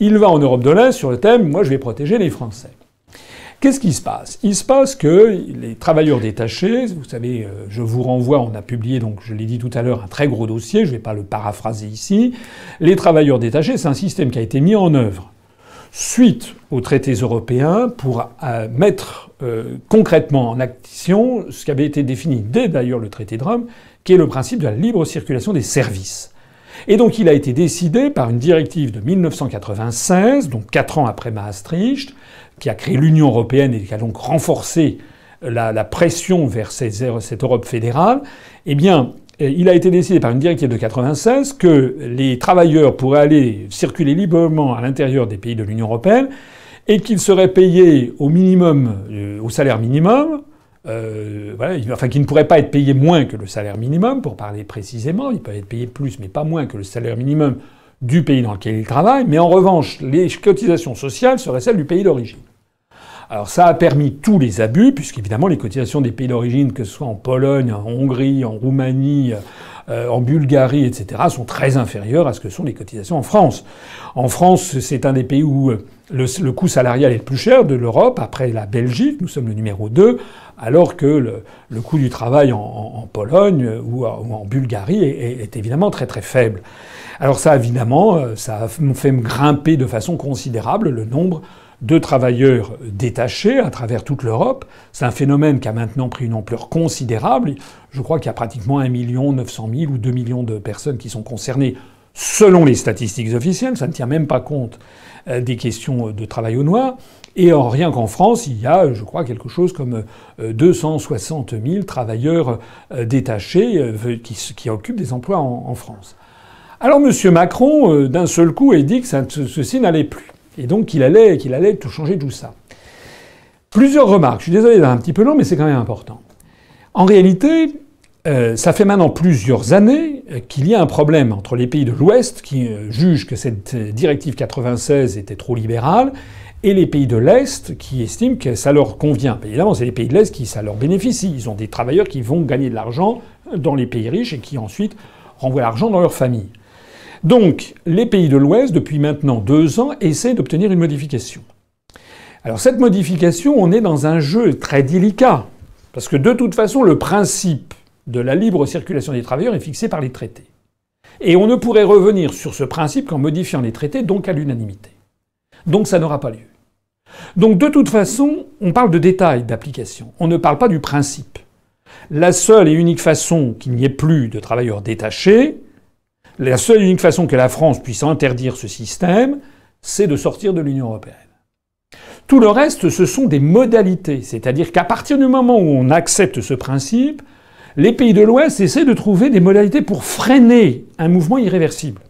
il va en Europe de l'Est sur le thème Moi je vais protéger les Français. Qu'est-ce qui se passe Il se passe que les travailleurs détachés, vous savez, euh, je vous renvoie, on a publié, donc je l'ai dit tout à l'heure, un très gros dossier, je ne vais pas le paraphraser ici. Les travailleurs détachés, c'est un système qui a été mis en œuvre suite aux traités européens pour euh, mettre euh, concrètement en action ce qui avait été défini dès d'ailleurs le traité de Rome, qui est le principe de la libre circulation des services. Et donc il a été décidé par une directive de 1996, donc 4 ans après Maastricht, qui a créé l'Union européenne et qui a donc renforcé la, pression vers cette Europe fédérale, eh bien, euh, il a été décidé par une directive de 1996 que les travailleurs pourraient aller circuler librement à l'intérieur des pays de l'Union européenne et qu'ils seraient payés au minimum, euh, au salaire minimum, euh, enfin qu'ils ne pourraient pas être payés moins que le salaire minimum, pour parler précisément, ils peuvent être payés plus, mais pas moins que le salaire minimum du pays dans lequel ils travaillent, mais en revanche, les cotisations sociales seraient celles du pays d'origine. Alors ça a permis tous les abus, puisqu'évidemment les cotisations des pays d'origine, que ce soit en Pologne, en Hongrie, en Roumanie, euh, en Bulgarie, etc., sont très inférieures à ce que sont les cotisations en France. En France, c'est un des pays où euh, le, coût salarial est le plus cher de l'Europe, après la Belgique, nous sommes le numéro 2, alors que le, coût du travail en, Pologne euh, ou, en, Bulgarie est, est, évidemment très très faible. Alors ça, évidemment, ça a fait grimper de façon considérable le nombre de travailleurs détachés à travers toute l'Europe. C'est un phénomène qui a maintenant pris une ampleur considérable. Je crois qu'il y a pratiquement 1,9 million 900 ou 2 millions de personnes qui sont concernées selon les statistiques officielles. Ça ne tient même pas compte euh, des questions euh, de travail au noir. Et en rien qu'en France, il y a, euh, je crois, quelque chose comme 260 000 travailleurs détachés qui, occupent des emplois en, France. Alors M. Macron, d'un seul coup, a dit que ceci n'allait plus et donc qu'il allait, qu'il allait tout changer tout ça. Plusieurs remarques. Je suis désolé d'être un petit peu long, mais c'est quand même important. En réalité, euh, ça fait maintenant plusieurs années euh, qu'il y a un problème entre les pays de l'Ouest qui euh, jugent que cette directive 96 était trop libérale et les pays de l'Est qui estiment que ça leur convient. Évidemment, c'est les pays de l'Est qui ça leur bénéficie. Ils ont des travailleurs qui vont gagner de l'argent dans les pays riches et qui ensuite renvoient l'argent dans leur famille. Donc les pays de l'Ouest, depuis maintenant deux ans, essaient d'obtenir une modification. Alors cette modification, on est dans un jeu très délicat, parce que de toute façon, le principe de la libre circulation des travailleurs est fixé par les traités. Et on ne pourrait revenir sur ce principe qu'en modifiant les traités, donc à l'unanimité. Donc ça n'aura pas lieu. Donc de toute façon, on parle de détails d'application, on ne parle pas du principe. La seule et unique façon qu'il n'y ait plus de travailleurs détachés, la seule et unique façon que la France puisse interdire ce système, c'est de sortir de l'Union européenne. Tout le reste, ce sont des modalités. C'est-à-dire qu'à partir du moment où on accepte ce principe, les pays de l'Ouest essaient de trouver des modalités pour freiner un mouvement irréversible.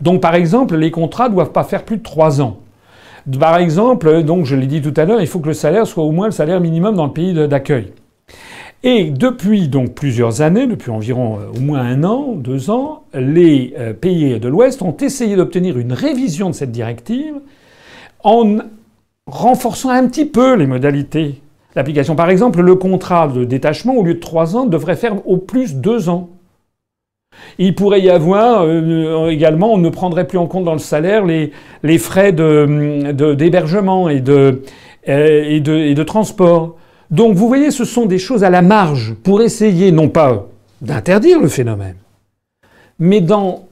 Donc, par exemple, les contrats ne doivent pas faire plus de trois ans. Par exemple, donc je l'ai dit tout à l'heure, il faut que le salaire soit au moins le salaire minimum dans le pays d'accueil. Et depuis donc plusieurs années, depuis environ euh, au moins un an, deux ans, les euh, pays de l'Ouest ont essayé d'obtenir une révision de cette directive en renforçant un petit peu les modalités d'application. Par exemple, le contrat de détachement, au lieu de trois ans, devrait faire au plus deux ans. Il pourrait y avoir euh, également, on ne prendrait plus en compte dans le salaire les, frais hum, d'hébergement de, et, de, et de transport. Donc vous voyez, ce sont des choses à la marge pour essayer non pas d'interdire le phénomène, mais d'en,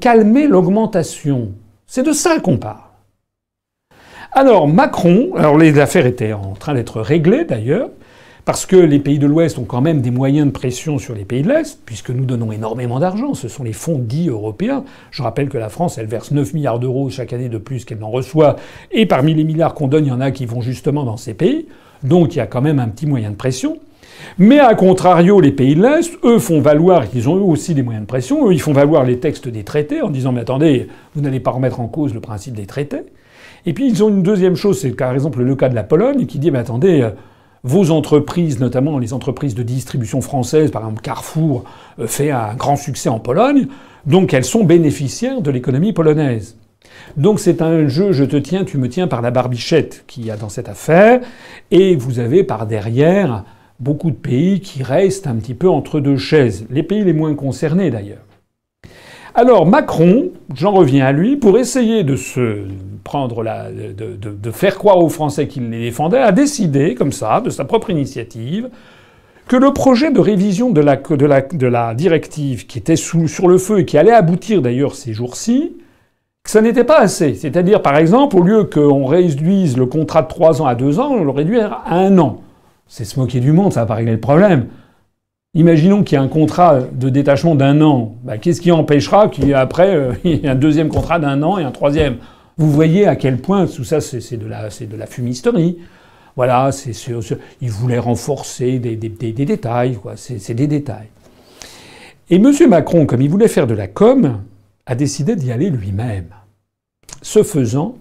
calmer l'augmentation. C'est de ça qu'on parle. Alors Macron, alors les affaires étaient en train d'être réglées, d'ailleurs, parce que les pays de l'Ouest ont quand même des moyens de pression sur les pays de l'Est, puisque nous donnons énormément d'argent. Ce sont les fonds dits européens. Je rappelle que la France, elle verse 9 milliards d'euros chaque année de plus qu'elle n'en reçoit, et parmi les milliards qu'on donne, il y en a qui vont justement dans ces pays. Donc il y a quand même un petit moyen de pression. Mais à contrario, les pays de l'Est, eux font valoir, qu'ils ont eux aussi des moyens de pression, eux ils font valoir les textes des traités en disant mais attendez, vous n'allez pas remettre en cause le principe des traités. Et puis ils ont une deuxième chose, c'est par exemple le cas de la Pologne qui dit mais attendez, euh, vos entreprises, notamment les entreprises de distribution françaises, par exemple Carrefour, euh, fait un grand succès en Pologne, donc elles sont bénéficiaires de l'économie polonaise. Donc c'est un jeu je te tiens, tu me tiens par la barbichette qu'il y a dans cette affaire, et vous avez par derrière beaucoup de pays qui restent un petit peu entre deux chaises, les pays les moins concernés d'ailleurs. Alors Macron, j'en reviens à lui, pour essayer de se prendre de, faire croire aux Français qu'il les défendait, a décidé comme ça, de sa propre initiative, que le projet de révision de la, de la, directive qui était sur le feu et qui allait aboutir d'ailleurs ces jours-ci, ça n'était pas assez. C'est-à-dire, par exemple, au lieu qu'on réduise le contrat de 3 ans à 2 ans, on le réduire à 1 an. C'est se moquer du monde, ça va pas régler le problème. Imaginons qu'il y ait un contrat de détachement d'un an. Bah, qu'est-ce qui empêchera qu'après, euh, il y ait un deuxième contrat d'un an et un troisième Vous voyez à quel point tout ça, c'est de, la, fumisterie. Voilà, c'est il voulait renforcer des, détails, quoi. C'est des détails. Et M. Macron, comme il voulait faire de la com', a décidé d'y aller lui-même. Ce faisant,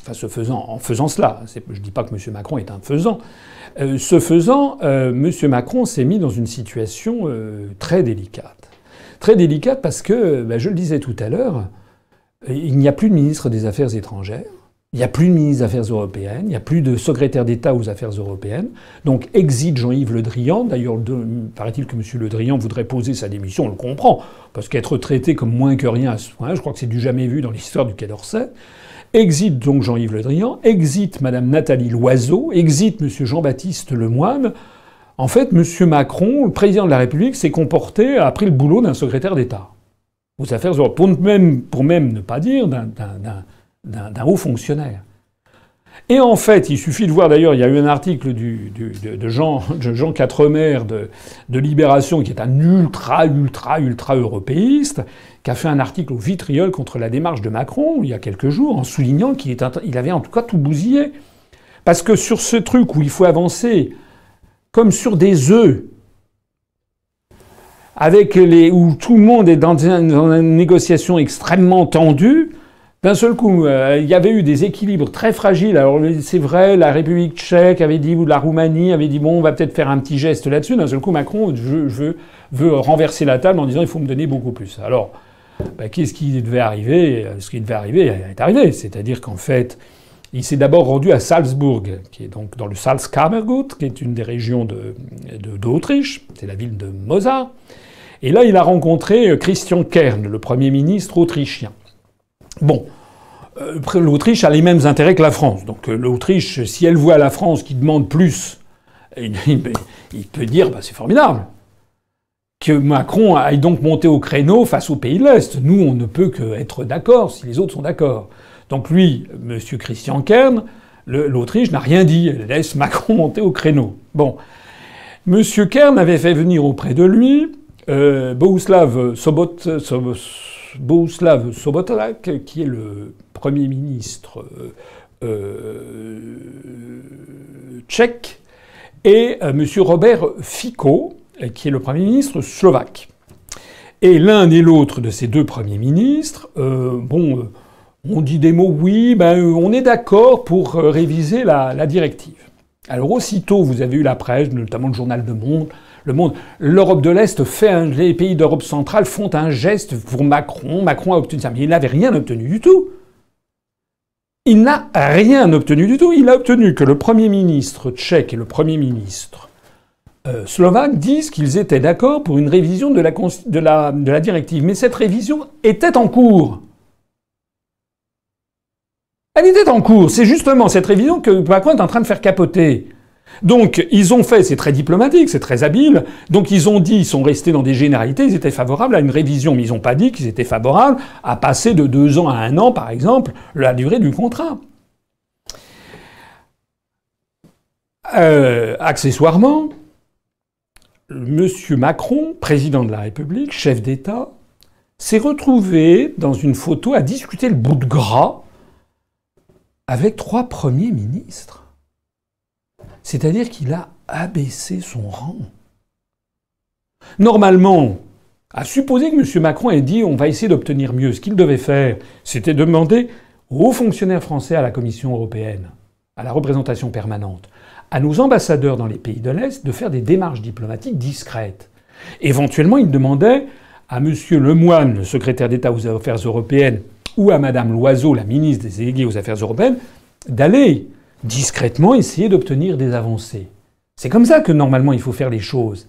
enfin ce faisant, en faisant cela, je ne dis pas que M. Macron est un faisant, euh, ce faisant, euh, M. Macron s'est mis dans une situation euh, très délicate. Très délicate parce que, ben, je le disais tout à l'heure, il n'y a plus de ministre des Affaires étrangères. Il n'y a plus de ministre des Affaires européennes, il n'y a plus de secrétaire d'État aux Affaires européennes. Donc exit Jean-Yves Le Drian. D'ailleurs, paraît-il que M. Le Drian voudrait poser sa démission, on le comprend, parce qu'être traité comme moins que rien à ce point, je crois que c'est du jamais vu dans l'histoire du Quai d'Orsay. Exit donc Jean-Yves Le Drian, exit Mme Nathalie Loiseau, exit M. Jean-Baptiste Lemoyne. En fait, M. Macron, le président de la République, s'est comporté, a pris le boulot d'un secrétaire d'État aux Affaires européennes, même, pour même ne pas dire d'un d'un haut fonctionnaire. Et en fait, il suffit de voir d'ailleurs, il y a eu un article de, Jean, de Jean Quatremer de, Libération, qui est un ultra, ultra, ultra européiste, qui a fait un article au vitriol contre la démarche de Macron il y a quelques jours, en soulignant qu'il il avait en tout cas tout bousillé. Parce que sur ce truc où il faut avancer comme sur des œufs, avec les, où tout le monde est dans une négociation extrêmement tendue, d'un seul coup, euh, il y avait eu des équilibres très fragiles. Alors c'est vrai, la République tchèque avait dit, ou la Roumanie avait dit, bon, on va peut-être faire un petit geste là-dessus. D'un seul coup, Macron veut renverser la table en disant, il faut me donner beaucoup plus. Alors, bah, qu'est-ce qui devait arriver Ce qui devait arriver est arrivé. C'est-à-dire qu'en fait, il s'est d'abord rendu à Salzbourg, qui est donc dans le Salzkammergut, qui est une des régions d'Autriche. De, c'est la ville de Mozart. Et là, il a rencontré euh, Christian Kern, le Premier ministre autrichien. Bon. Euh, L'Autriche a les mêmes intérêts que la France. Donc euh, l'Autriche, si elle voit la France qui demande plus, il peut dire bah, c'est formidable que Macron aille donc monter au créneau face aux pays de l'Est. Nous, on ne peut qu'être d'accord si les autres sont d'accord. Donc lui, M. Christian Kern, l'Autriche n'a rien dit. Elle laisse Macron monter au créneau. Bon. M. Kern avait fait venir auprès de lui euh, Bohuslav Sobot Bohuslav Sobotolak, qui est le Premier ministre euh, euh, tchèque, et euh, M. Robert Fico, qui est le Premier ministre slovaque. Et l'un et l'autre de ces deux premiers ministres, bon, on dit des mots, oui, ben, on est d'accord pour réviser la, directive. Alors aussitôt, vous avez eu la presse, notamment le journal de Monde, le monde. L'Europe de l'Est fait un, les pays d'Europe centrale font un geste pour Macron. Macron a obtenu ça, mais il n'avait rien obtenu du tout. Il n'a rien obtenu du tout. Il a obtenu que le Premier ministre tchèque et le Premier ministre euh, slovaque disent qu'ils étaient d'accord pour une révision de la directive. Mais cette révision était en cours. Elle était en cours. C'est justement cette révision que Macron est en train de faire capoter. Donc ils ont fait, c'est très diplomatique, c'est très habile, donc ils ont dit, ils sont restés dans des généralités, ils étaient favorables à une révision, mais ils n'ont pas dit qu'ils étaient favorables à passer de deux ans à un an, par exemple, la durée du contrat. Euh, accessoirement, M. Macron, président de la République, chef d'État, s'est retrouvé dans une photo à discuter le bout de gras avec trois premiers ministres. C'est-à-dire qu'il a abaissé son rang. Normalement, à supposer que M. Macron ait dit on va essayer d'obtenir mieux, ce qu'il devait faire, c'était demander aux fonctionnaires français à la Commission européenne, à la représentation permanente, à nos ambassadeurs dans les pays de l'Est de faire des démarches diplomatiques discrètes. Éventuellement, il demandait à M. Lemoine, le secrétaire d'État aux Affaires européennes, ou à Mme Loiseau, la ministre des des aux Affaires européennes, d'aller discrètement essayer d'obtenir des avancées. C'est comme ça que normalement il faut faire les choses.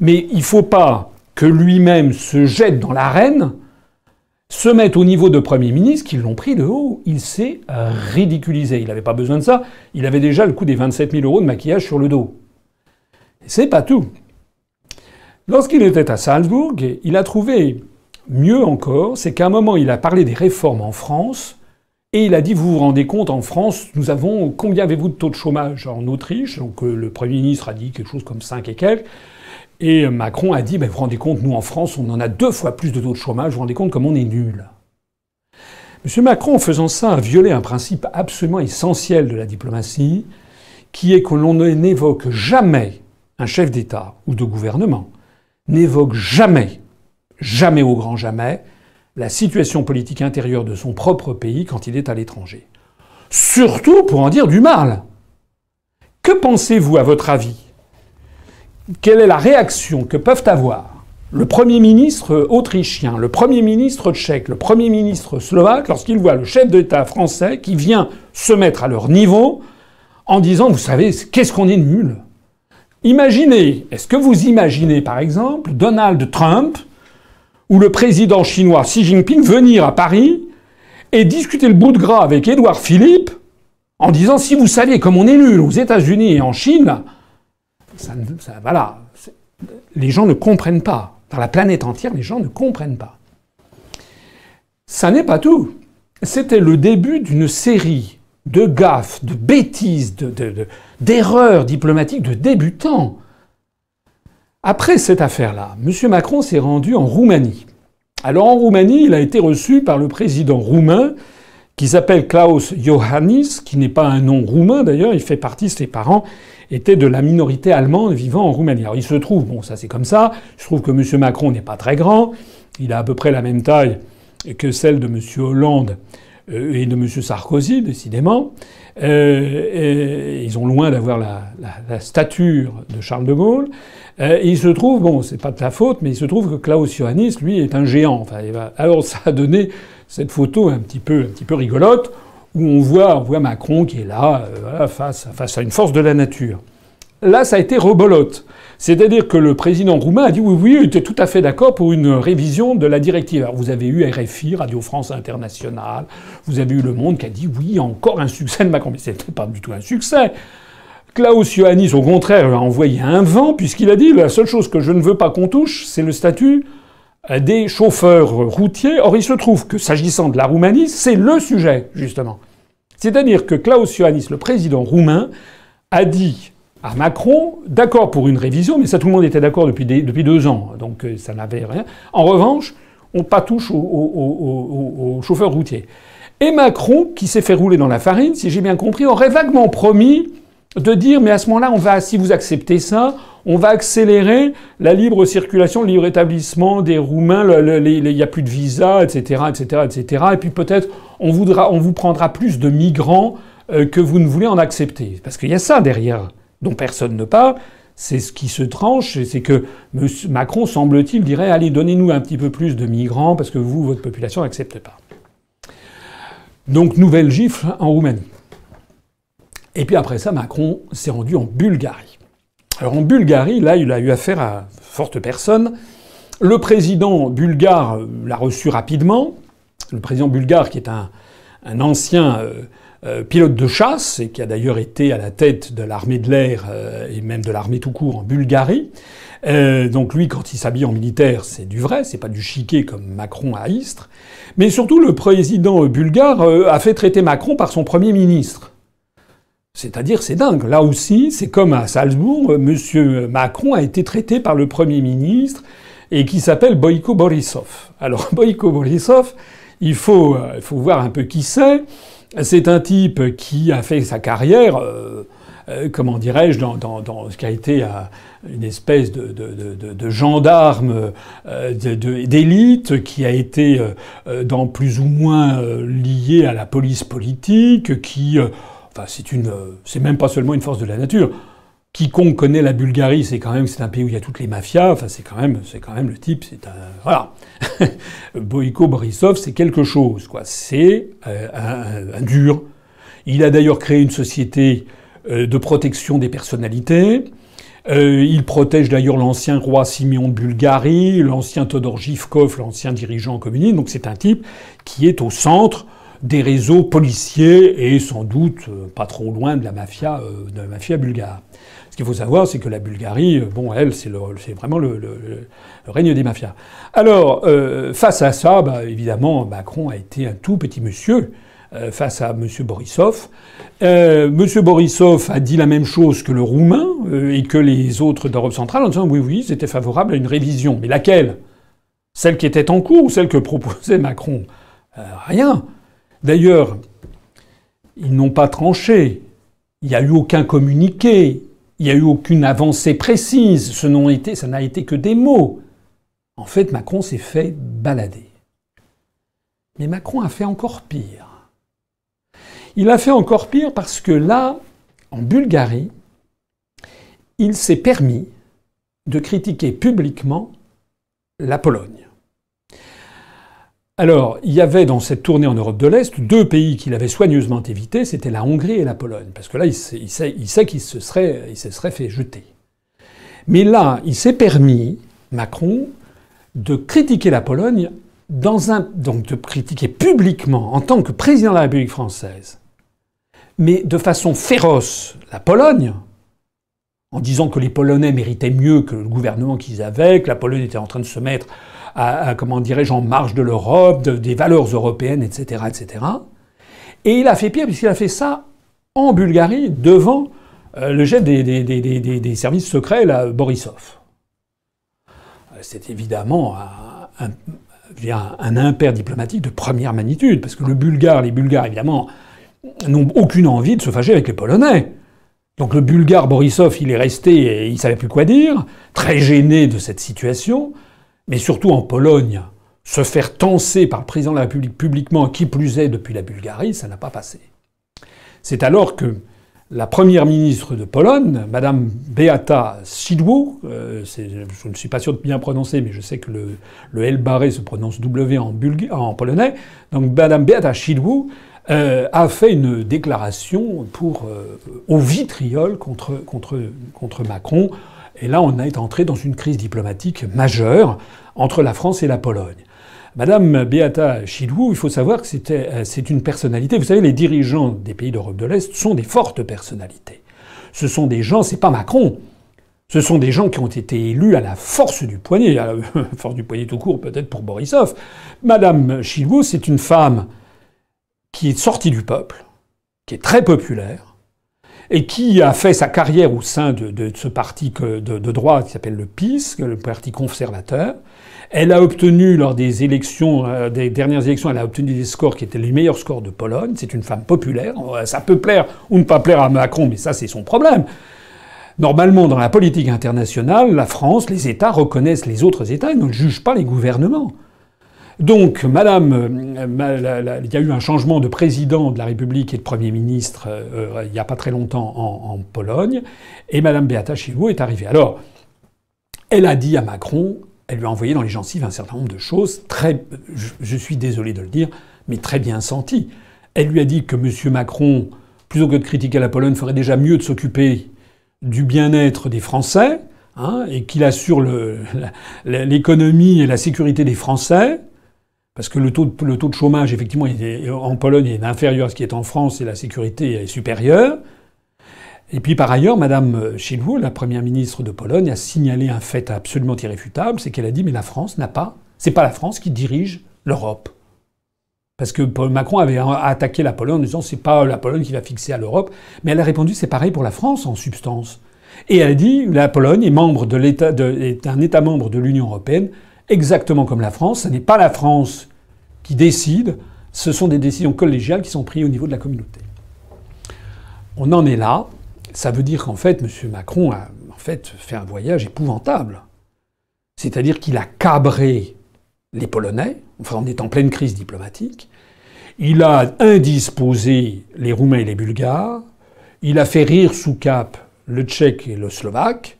Mais il ne faut pas que lui-même se jette dans l'arène, se mette au niveau de Premier ministre, qui l'ont pris de haut. Il s'est ridiculisé. Il n'avait pas besoin de ça. Il avait déjà le coût des 27 000 euros de maquillage sur le dos. C'est pas tout. Lorsqu'il était à Salzbourg, il a trouvé mieux encore, c'est qu'à un moment, il a parlé des réformes en France et il a dit, vous vous rendez compte, en France, nous avons, combien avez-vous de taux de chômage en Autriche Donc euh, le Premier ministre a dit quelque chose comme 5 et quelques. Et Macron a dit, bah, vous vous rendez compte, nous en France, on en a deux fois plus de taux de chômage, vous vous rendez compte comme on est nul. M. Macron, en faisant ça, a violé un principe absolument essentiel de la diplomatie, qui est que l'on n'évoque jamais un chef d'État ou de gouvernement, n'évoque jamais, jamais au grand jamais, la situation politique intérieure de son propre pays quand il est à l'étranger. Surtout pour en dire du mal. Que pensez-vous à votre avis Quelle est la réaction que peuvent avoir le Premier ministre autrichien, le Premier ministre tchèque, le Premier ministre slovaque lorsqu'ils voient le chef d'État français qui vient se mettre à leur niveau en disant Vous savez, qu'est-ce qu'on est nul Imaginez, est-ce que vous imaginez par exemple Donald Trump où le président chinois Xi Jinping venir à Paris et discuter le bout de gras avec Édouard Philippe en disant si vous saviez comme on est nul aux États-Unis et en Chine, ça, voilà, les gens ne comprennent pas. Dans la planète entière, les gens ne comprennent pas. Ça n'est pas tout. C'était le début d'une série de gaffes, de bêtises, d'erreurs de, diplomatiques de débutants. Après cette affaire-là, M. Macron s'est rendu en Roumanie. Alors en Roumanie, il a été reçu par le président roumain qui s'appelle Klaus Johannis, qui n'est pas un nom roumain d'ailleurs, il fait partie, ses parents étaient de la minorité allemande vivant en Roumanie. Alors il se trouve, bon ça c'est comme ça, je trouve que M. Macron n'est pas très grand, il a à peu près la même taille que celle de M. Hollande euh, et de M. Sarkozy, décidément. Euh, ils ont loin d'avoir la, stature de Charles de Gaulle. Euh, il se trouve, bon, c'est pas de ta faute, mais il se trouve que Klaus Johannis, lui, est un géant. Alors ça a donné cette photo un petit peu, un petit peu rigolote, où on voit, Macron qui est là, euh, face, face à une force de la nature. Là, ça a été rebolote. C'est-à-dire que le président roumain a dit oui, oui, il était tout à fait d'accord pour une révision de la directive. Alors vous avez eu RFI, Radio France Internationale, vous avez eu Le Monde qui a dit oui, encore un succès de Macron. Mais c'était pas du tout un succès. Klaus Ioannis, au contraire, a envoyé un vent puisqu'il a dit la seule chose que je ne veux pas qu'on touche, c'est le statut des chauffeurs routiers. Or, il se trouve que s'agissant de la Roumanie, c'est le sujet, justement. C'est-à-dire que Klaus Ioannis, le président roumain, a dit à Macron, d'accord pour une révision, mais ça tout le monde était d'accord depuis, depuis deux ans, donc euh, ça n'avait rien. En revanche, on ne touche aux au, au, au, chauffeurs routiers. Et Macron, qui s'est fait rouler dans la farine, si j'ai bien compris, aurait vaguement promis de dire mais à ce moment-là, on va, si vous acceptez ça, on va accélérer la libre circulation, le libre établissement des Roumains, il n'y a plus de visa, etc., etc., etc. Et puis peut-être on, on vous prendra plus de migrants euh, que vous ne voulez en accepter, parce qu'il y a ça derrière dont personne ne parle, c'est ce qui se tranche, c'est que Macron, semble-t-il, dirait allez, donnez-nous un petit peu plus de migrants parce que vous, votre population n'accepte pas. Donc, nouvelle gifle en Roumanie. Et puis après ça, Macron s'est rendu en Bulgarie. Alors en Bulgarie, là, il a eu affaire à forte personne. Le président bulgare euh, l'a reçu rapidement. Le président bulgare, qui est un, ancien. Euh, euh, pilote de chasse et qui a d'ailleurs été à la tête de l'armée de l'air euh, et même de l'armée tout court en Bulgarie. Euh, donc lui, quand il s'habille en militaire, c'est du vrai, c'est pas du chiqué comme Macron à Istres. Mais surtout, le président bulgare a fait traiter Macron par son premier ministre. C'est-à-dire, c'est dingue. Là aussi, c'est comme à Salzbourg, Monsieur Macron a été traité par le premier ministre et qui s'appelle Boyko Borisov. Alors Boyko Borisov, il faut voir un peu qui c'est. C'est un type qui a fait sa carrière, euh, euh, comment dirais-je, dans, ce qui a été euh, une espèce de, gendarme d'élite qui a été dans plus ou moins lié à la police politique, qui, enfin, c'est même pas seulement une force de la nature quiconque connaît la Bulgarie, c'est quand même c'est un pays où il y a toutes les mafias. Enfin, c'est quand même c'est quand même le type. C'est un voilà. Boyko Borisov, c'est quelque chose quoi. C'est euh, un, dur. Il a d'ailleurs créé une société euh, de protection des personnalités. Euh, il protège d'ailleurs l'ancien roi Simeon de Bulgarie, l'ancien Todor Jivkov, l'ancien dirigeant communiste. Donc c'est un type qui est au centre des réseaux policiers et sans doute euh, pas trop loin de la mafia, euh, de la mafia bulgare. Ce qu'il faut savoir, c'est que la Bulgarie, euh, bon, elle, c'est vraiment le, règne des mafias. Alors, face à ça, bah, évidemment, Macron a été un tout petit monsieur face à M. Borisov. Euh, M. Borisov a dit la même chose que le Roumain et que les autres d'Europe centrale en disant oui, oui, c'était favorable à une révision. Mais laquelle Celle qui était en cours ou celle que proposait Macron Rien. D'ailleurs, ils n'ont pas tranché. Il n'y a eu aucun communiqué. Il n'y a eu aucune avancée précise. Ce été, ça n'a été que des mots. En fait, Macron s'est fait balader. Mais Macron a fait encore pire. Il a fait encore pire parce que là, en Bulgarie, il s'est permis de critiquer publiquement la Pologne. Alors, il y avait dans cette tournée en Europe de l'Est deux pays qu'il avait soigneusement évités, c'était la Hongrie et la Pologne, parce que là, il sait, qu'il se serait, fait jeter. Mais là, il s'est permis, Macron, de critiquer la Pologne, dans un, donc de critiquer publiquement en tant que président de la République française, mais de façon féroce la Pologne, en disant que les Polonais méritaient mieux que le gouvernement qu'ils avaient, que la Pologne était en train de se mettre à, comment dirais-je, en marge de l'Europe, des valeurs européennes, etc., etc. Et il a fait pire puisqu'il a fait ça en Bulgarie devant euh, le chef des, services secrets, là, Borisov. Euh, c'est évidemment un, un impair diplomatique de première magnitude, parce que le Bulgare, les Bulgares, évidemment, n'ont aucune envie de se fâcher avec les Polonais. Donc le Bulgare Borisov, il est resté et il savait plus quoi dire, très gêné de cette situation mais surtout en Pologne, se faire tenser par le président de la République publiquement, qui plus est depuis la Bulgarie, ça n'a pas passé. C'est alors que la première ministre de Pologne, Madame Beata Szydło, euh, je ne suis pas sûr de bien prononcer, mais je sais que le, L barré se prononce W en, en polonais, donc Madame Beata Szydło euh, a fait une déclaration pour, euh, au vitriol contre, contre, contre Macron et là, on est entré dans une crise diplomatique majeure entre la France et la Pologne. Madame Beata Chilou, il faut savoir que euh, c'est une personnalité. Vous savez, les dirigeants des pays d'Europe de l'Est sont des fortes personnalités. Ce sont des gens, c'est pas Macron. Ce sont des gens qui ont été élus à la force du poignet, à la force du poignet tout court peut-être pour Borisov. Madame Chilou, c'est une femme qui est sortie du peuple, qui est très populaire, et qui a fait sa carrière au sein de, ce parti de, droite qui s'appelle le PIS, le Parti conservateur. Elle a obtenu, lors des élections, euh, des dernières élections, elle a obtenu des scores qui étaient les meilleurs scores de Pologne. C'est une femme populaire. Euh, ça peut plaire ou ne pas plaire à Macron, mais ça, c'est son problème. Normalement, dans la politique internationale, la France, les États reconnaissent les autres États et ne jugent pas les gouvernements. Donc, madame, euh, il y a eu un changement de président de la République et de Premier ministre euh, euh, il n'y a pas très longtemps en, Pologne, et madame Beata Chilou est arrivée. Alors, elle a dit à Macron, elle lui a envoyé dans les gencives un certain nombre de choses, très, je, suis désolé de le dire, mais très bien senties. Elle lui a dit que M. Macron, plutôt que de critiquer la Pologne, ferait déjà mieux de s'occuper du bien-être des Français, hein, et qu'il assure l'économie et la sécurité des Français, parce que le taux, de, chômage, effectivement, en Pologne, est inférieur à ce qui est en France et la sécurité est supérieure. Et puis par ailleurs, Madame Chilou, la première ministre de Pologne, a signalé un fait absolument irréfutable, c'est qu'elle a dit mais la France n'a pas, c'est pas la France qui dirige l'Europe. Parce que Macron avait attaqué la Pologne en disant c'est pas la Pologne qui va fixer à l'Europe, mais elle a répondu c'est pareil pour la France en substance. Et elle a dit la Pologne est membre de l'État, est un État membre de l'Union européenne, exactement comme la France. Ce n'est pas la France qui décide, ce sont des décisions collégiales qui sont prises au niveau de la communauté. On en est là. Ça veut dire qu'en fait, M. Macron a en fait, fait un voyage épouvantable. C'est-à-dire qu'il a cabré les Polonais, enfin on est en pleine crise diplomatique, il a indisposé les Roumains et les Bulgares, il a fait rire sous cap le Tchèque et le Slovaque,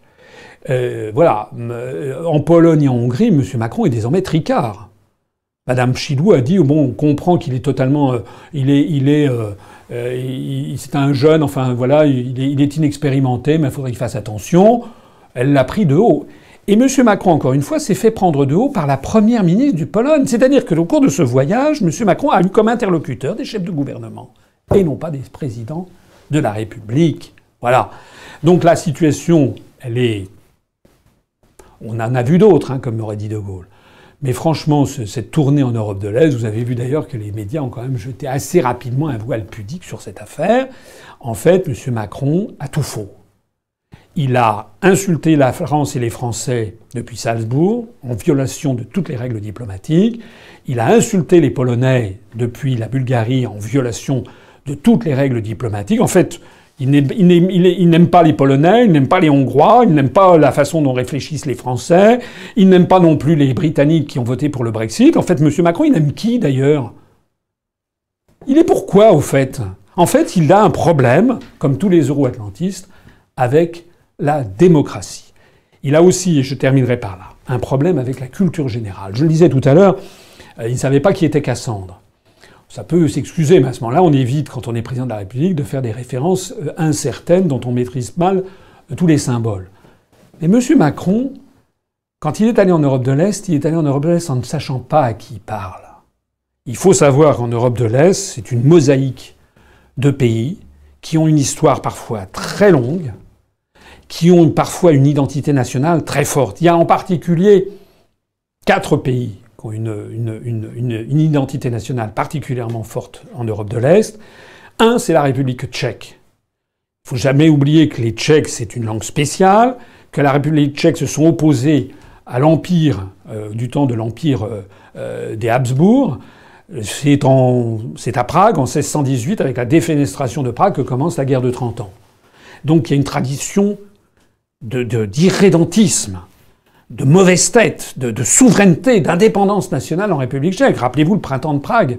euh, voilà, euh, en Pologne et en Hongrie, M. Macron est désormais tricard. Madame Chilou a dit bon, on comprend qu'il est totalement, euh, il est, il est, c'est un jeune, enfin voilà, il est, inexpérimenté, mais il faudrait qu'il fasse attention. Elle l'a pris de haut. Et M. Macron, encore une fois, s'est fait prendre de haut par la première ministre du Pologne. C'est-à-dire que au cours de ce voyage, M. Macron a eu comme interlocuteur des chefs de gouvernement et non pas des présidents de la République. Voilà. Donc la situation, elle est on en a vu d'autres, hein, comme l'aurait dit De Gaulle. Mais franchement, cette tournée en Europe de l'Est, vous avez vu d'ailleurs que les médias ont quand même jeté assez rapidement un voile pudique sur cette affaire. En fait, M. Macron a tout faux. Il a insulté la France et les Français depuis Salzbourg, en violation de toutes les règles diplomatiques. Il a insulté les Polonais depuis la Bulgarie, en violation de toutes les règles diplomatiques. En fait, il n'aime pas les Polonais, il n'aime pas les Hongrois, il n'aime pas la façon dont réfléchissent les Français, il n'aime pas non plus les Britanniques qui ont voté pour le Brexit. En fait, M. Macron, il aime qui d'ailleurs Il est pourquoi, au fait En fait, il a un problème, comme tous les euro-atlantistes, avec la démocratie. Il a aussi, et je terminerai par là, un problème avec la culture générale. Je le disais tout à l'heure, euh, il ne savait pas qui était Cassandre ça peut s'excuser, mais à ce moment-là, on évite, quand on est président de la République, de faire des références euh, incertaines dont on maîtrise mal euh, tous les symboles. Mais M. Macron, quand il est allé en Europe de l'Est, il est allé en Europe de l'Est en ne sachant pas à qui il parle. Il faut savoir qu'en Europe de l'Est, c'est une mosaïque de pays qui ont une histoire parfois très longue, qui ont parfois une identité nationale très forte. Il y a en particulier quatre pays une, identité nationale particulièrement forte en Europe de l'Est. Un, c'est la République tchèque. Il faut jamais oublier que les Tchèques, c'est une langue spéciale, que la République tchèque se sont opposées à l'Empire euh, du temps de l'Empire euh, euh, des Habsbourg. C'est, à Prague, en 1618, avec la défenestration de Prague, que commence la guerre de 30 ans. Donc il y a une tradition de, d'irrédentisme de mauvaise tête, de, souveraineté, d'indépendance nationale en République tchèque. Rappelez-vous le printemps de Prague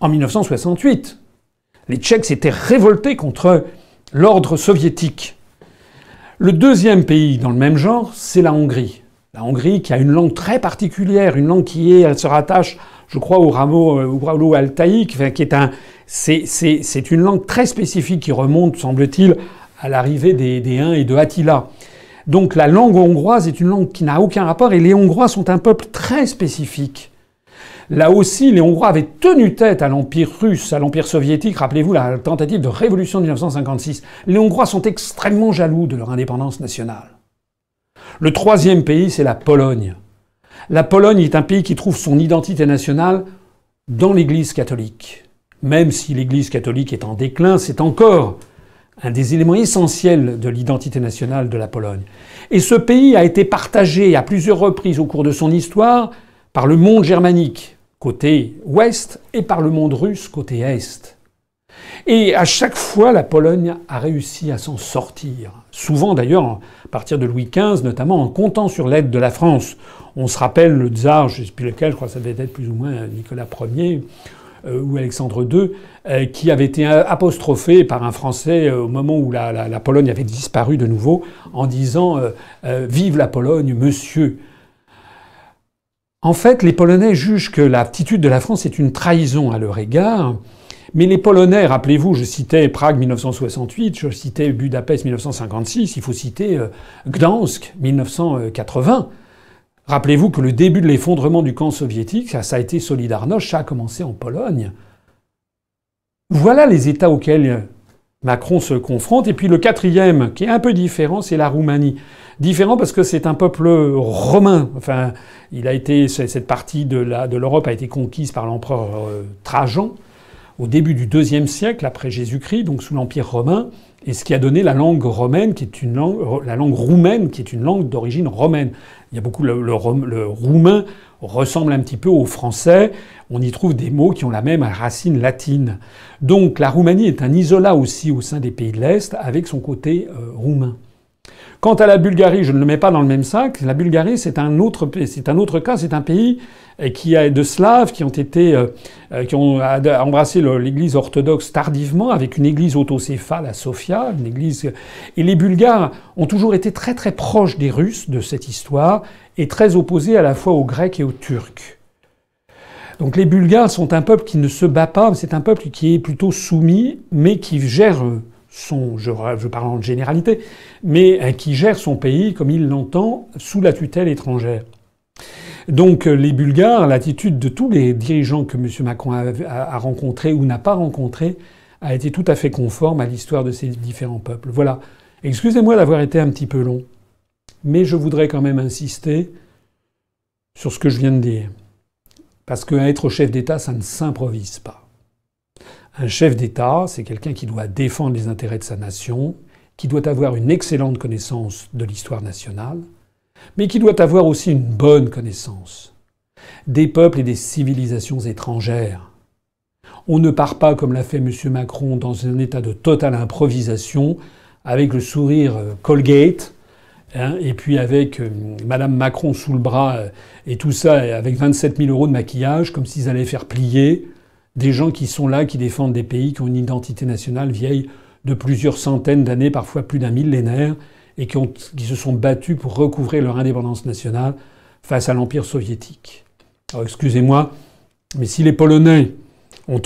en 1968. Les Tchèques s'étaient révoltés contre l'ordre soviétique. Le deuxième pays dans le même genre, c'est la Hongrie. La Hongrie qui a une langue très particulière, une langue qui elle se rattache, je crois, au rameau euh, altaïque, qui est un, c'est une langue très spécifique qui remonte, semble-t-il, à l'arrivée des, des Huns et de Attila. Donc la langue hongroise est une langue qui n'a aucun rapport et les Hongrois sont un peuple très spécifique. Là aussi, les Hongrois avaient tenu tête à l'Empire russe, à l'Empire soviétique. Rappelez-vous la tentative de révolution de 1956. Les Hongrois sont extrêmement jaloux de leur indépendance nationale. Le troisième pays, c'est la Pologne. La Pologne est un pays qui trouve son identité nationale dans l'Église catholique. Même si l'Église catholique est en déclin, c'est encore un des éléments essentiels de l'identité nationale de la Pologne. Et ce pays a été partagé à plusieurs reprises au cours de son histoire par le monde germanique côté ouest et par le monde russe côté est. Et à chaque fois, la Pologne a réussi à s'en sortir. Souvent d'ailleurs, à partir de Louis XV, notamment en comptant sur l'aide de la France. On se rappelle le tsar, je ne sais plus lequel, je crois que ça devait être plus ou moins Nicolas Ier euh, ou Alexandre II, euh, qui avait été apostrophé par un Français euh, au moment où la, Pologne avait disparu de nouveau, en disant euh, Vive la Pologne, monsieur !» En fait, les Polonais jugent que l'aptitude de la France est une trahison à leur égard. Mais les Polonais, rappelez-vous, je citais Prague 1968, je citais Budapest 1956, il faut citer Gdansk 1980. Rappelez-vous que le début de l'effondrement du camp soviétique, ça a été Solidarność, ça a commencé en Pologne. Voilà les États auxquels Macron se confronte. Et puis le quatrième, qui est un peu différent, c'est la Roumanie. Différent parce que c'est un peuple romain. Enfin, il a été, cette partie de l'Europe a été conquise par l'empereur euh, Trajan au début du deuxième siècle après Jésus-Christ, donc sous l'Empire romain, et ce qui a donné la langue romaine, qui est une langue, la langue roumaine, qui est une langue d'origine romaine. Il y a beaucoup le roumain ressemble un petit peu au français. On y trouve des mots qui ont la même racine latine. Donc la Roumanie est un isolat aussi au sein des pays de l'Est avec son côté euh, roumain. Quant à la Bulgarie, je ne le mets pas dans le même sac. La Bulgarie, c'est un autre, c'est un autre cas, c'est un pays euh, qui de slaves qui ont été euh, euh, qui ont embrassé l'Église orthodoxe tardivement avec une Église autocéphale à Sofia, une Église et les Bulgares ont toujours été très très proches des Russes de cette histoire et très opposés à la fois aux Grecs et aux Turcs. Donc les Bulgares sont un peuple qui ne se bat pas, c'est un peuple qui est plutôt soumis, mais qui gère son, je parle en généralité, mais qui gère son pays comme il l'entend sous la tutelle étrangère. Donc euh, les Bulgares, l'attitude de tous les dirigeants que M. Macron a, rencontrés ou n'a pas rencontrés a été tout à fait conforme à l'histoire de ces différents peuples. Voilà. Excusez-moi d'avoir été un petit peu long, mais je voudrais quand même insister sur ce que je viens de dire. Parce qu'être chef d'État, ça ne s'improvise pas. Un chef d'État, c'est quelqu'un qui doit défendre les intérêts de sa nation, qui doit avoir une excellente connaissance de l'histoire nationale, mais qui doit avoir aussi une bonne connaissance des peuples et des civilisations étrangères. On ne part pas, comme l'a fait M. Macron, dans un état de totale improvisation, avec le sourire euh, Colgate, hein, et puis avec euh, Mme Macron sous le bras, euh, et tout ça avec 27 000 euros de maquillage, comme s'ils allaient faire plier des gens qui sont là, qui défendent des pays qui ont une identité nationale vieille de plusieurs centaines d'années, parfois plus d'un millénaire, et qui, se sont battus pour recouvrer leur indépendance nationale face à l'Empire soviétique. Alors excusez-moi, mais si les Polonais ont,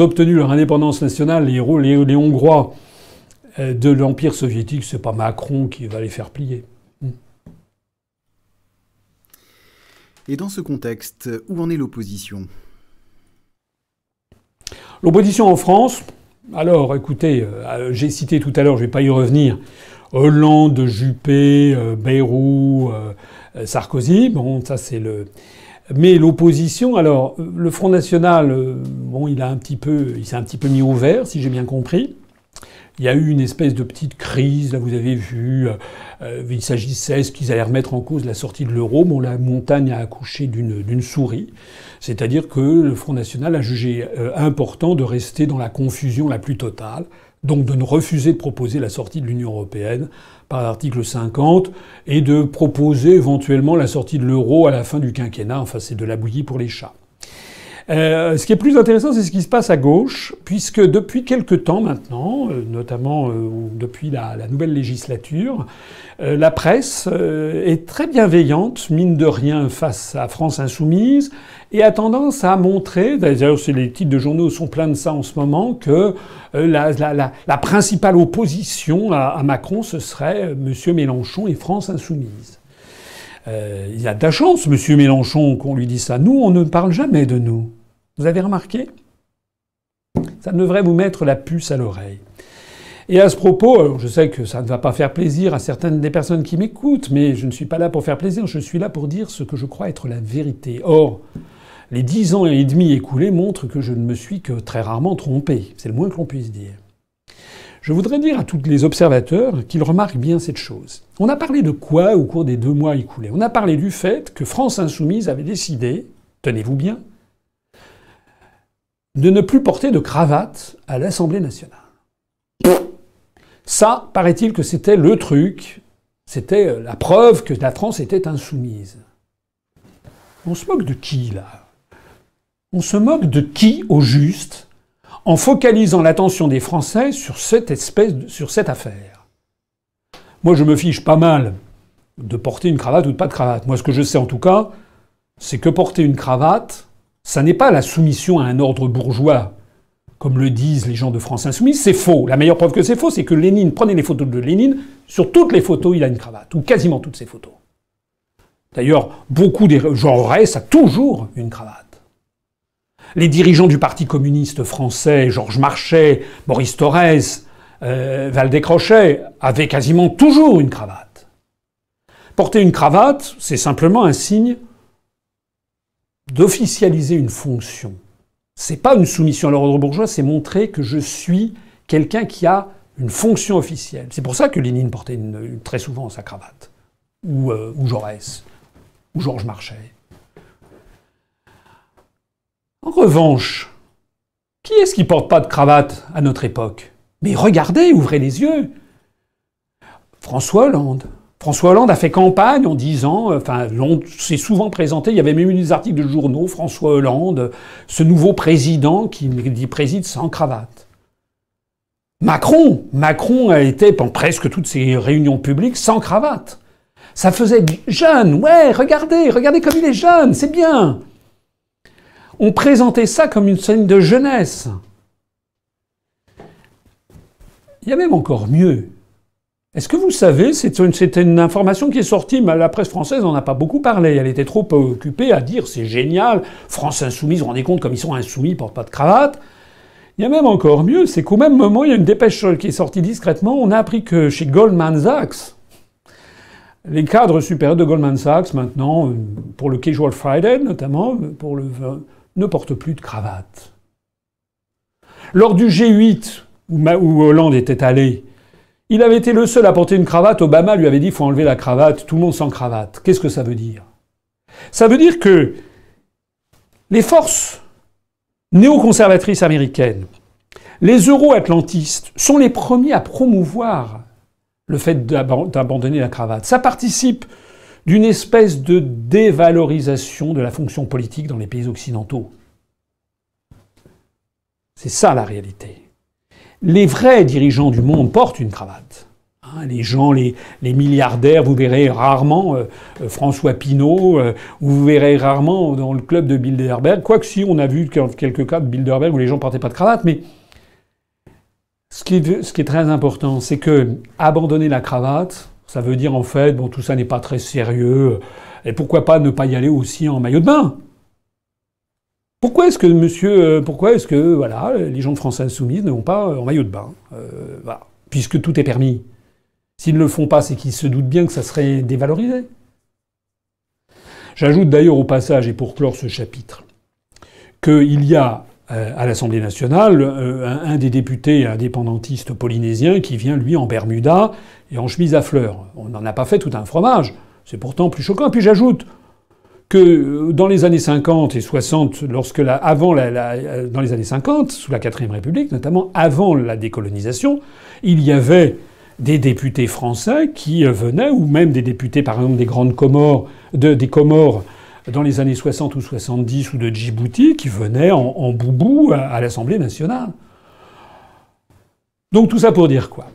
obtenu leur indépendance nationale, les, Héros, les Hongrois euh, de l'Empire soviétique, c'est pas Macron qui va les faire plier. Hmm.
Et dans ce contexte, où en est l'opposition
L'opposition en France, alors écoutez, euh, j'ai cité tout à l'heure, je ne vais pas y revenir, Hollande, Juppé, euh, Bayrou, euh, Sarkozy. Bon, ça c'est le. Mais l'opposition, alors le Front national, euh, bon, il a un petit peu, il s'est un petit peu mis au vert, si j'ai bien compris. Il y a eu une espèce de petite crise, là vous avez vu, il s'agissait, ce qu'ils allaient remettre en cause la sortie de l'euro Bon, la montagne a accouché d'une souris, c'est-à-dire que le Front National a jugé important de rester dans la confusion la plus totale, donc de ne refuser de proposer la sortie de l'Union européenne par l'article 50 et de proposer éventuellement la sortie de l'euro à la fin du quinquennat. Enfin, c'est de la bouillie pour les chats. Euh, ce qui est plus intéressant, c'est ce qui se passe à gauche, puisque depuis quelque temps maintenant, euh, notamment euh, depuis la, nouvelle législature, la presse est très bienveillante, mine de rien, face à France insoumise, et a tendance à montrer, d'ailleurs les titres de journaux sont pleins de ça en ce moment, que la, principale opposition à, à Macron, ce serait M. Mélenchon et France insoumise. Euh, il y a de la chance, monsieur Mélenchon, qu'on lui dise ça. Nous, on ne parle jamais de nous. Vous avez remarqué Ça devrait vous mettre la puce à l'oreille. Et à ce propos, euh, je sais que ça ne va pas faire plaisir à certaines des personnes qui m'écoutent, mais je ne suis pas là pour faire plaisir, je suis là pour dire ce que je crois être la vérité. Or, les dix ans et demi écoulés montrent que je ne me suis que très rarement trompé. C'est le moins que l'on puisse dire. Je voudrais dire à tous les observateurs qu'ils remarquent bien cette chose. On a parlé de quoi au cours des deux mois écoulés On a parlé du fait que France Insoumise avait décidé, tenez-vous bien, de ne plus porter de cravate à l'Assemblée nationale. Ça, paraît-il que c'était le truc, c'était euh, la preuve que la France était insoumise. On se moque de qui là On se moque de qui au juste en focalisant l'attention des Français sur cette espèce, cette affaire. Moi, je me fiche pas mal de porter une cravate ou de pas de cravate. Moi, ce que je sais en tout cas, c'est que porter une cravate, ça n'est pas la soumission à un ordre bourgeois, comme le disent les gens de France Insoumise. C'est faux. La meilleure preuve que c'est faux, c'est que Lénine, prenez les photos de Lénine, sur toutes les photos, il a une cravate, ou quasiment toutes ses photos. D'ailleurs, beaucoup des. gens ça a toujours une cravate. Les dirigeants du Parti communiste français, Georges Marchais, Maurice Thorez, euh, Valdécrochet, avaient quasiment toujours une cravate. Porter une cravate, c'est simplement un signe d'officialiser une fonction. C'est pas une soumission à l'ordre bourgeois, c'est montrer que je suis quelqu'un qui a une fonction officielle. C'est pour ça que Lénine portait très souvent sa cravate, ou, euh, ou Jaurès, ou Georges Marchais. En revanche, qui est-ce qui porte pas de cravate à notre époque Mais regardez, ouvrez les yeux. François Hollande. François Hollande a fait campagne en disant, euh, enfin, l'on s'est souvent présenté, il y avait même eu des articles de journaux, François Hollande, ce nouveau président qui dit préside sans cravate. Macron, Macron a été pendant presque toutes ses réunions publiques sans cravate. Ça faisait jeune, ouais, regardez, regardez comme il est jeune, c'est bien. On présentait ça comme une scène de jeunesse. Il y a même encore mieux. Est-ce que vous savez, c'était une, information qui est sortie, mais la presse française n'en a pas beaucoup parlé. Elle était trop occupée à dire c'est génial, France insoumise, vous rendez compte comme ils sont insoumis, ils portent pas de cravate. Il y a même encore mieux, c'est qu'au même moment, il y a une dépêche qui est sortie discrètement. On a appris que chez Goldman Sachs, les cadres supérieurs de Goldman Sachs, maintenant, euh, pour le Casual Friday notamment, pour le ne porte plus de cravate. Lors du G8, où Hollande était allé, il avait été le seul à porter une cravate. Obama lui avait dit faut enlever la cravate, tout le monde sans cravate. Qu'est-ce que ça veut dire Ça veut dire que les forces néoconservatrices américaines, les euro-atlantistes, sont les premiers à promouvoir le fait d'abandonner la cravate. Ça participe d'une espèce de dévalorisation de la fonction politique dans les pays occidentaux. C'est ça la réalité. Les vrais dirigeants du monde portent une cravate. Hein, les gens, les, milliardaires, vous verrez rarement euh, euh, François Pinault, euh, vous verrez rarement dans le club de Bilderberg, quoique si on a vu quelques cas de Bilderberg où les gens portaient pas de cravate, mais ce qui, ce qui est très important, c'est que abandonner la cravate, ça veut dire en fait, bon, tout ça n'est pas très sérieux. Et pourquoi pas ne pas y aller aussi en maillot de bain Pourquoi est-ce que monsieur, euh, pourquoi est-ce que voilà, les gens de France Insoumise ne vont pas euh, en maillot de bain euh, Puisque tout est permis. S'ils ne le font pas, c'est qu'ils se doutent bien que ça serait dévalorisé. J'ajoute d'ailleurs au passage, et pour clore ce chapitre, qu'il y a à l'Assemblée nationale un, un, des députés indépendantistes polynésiens qui vient, lui, en Bermuda, et en chemise à fleurs. On n'en a pas fait tout un fromage. C'est pourtant plus choquant. puis j'ajoute que euh, dans les années 50 et 60, lorsque la, avant la, euh, dans les années 50, sous la 4 République, notamment avant la décolonisation, il y avait des députés français qui euh, venaient, ou même des députés, par exemple, des grandes Comores, des Comores dans les années 60 ou 70, ou de Djibouti, qui venaient en, boubou à l'Assemblée nationale. Donc tout ça pour dire quoi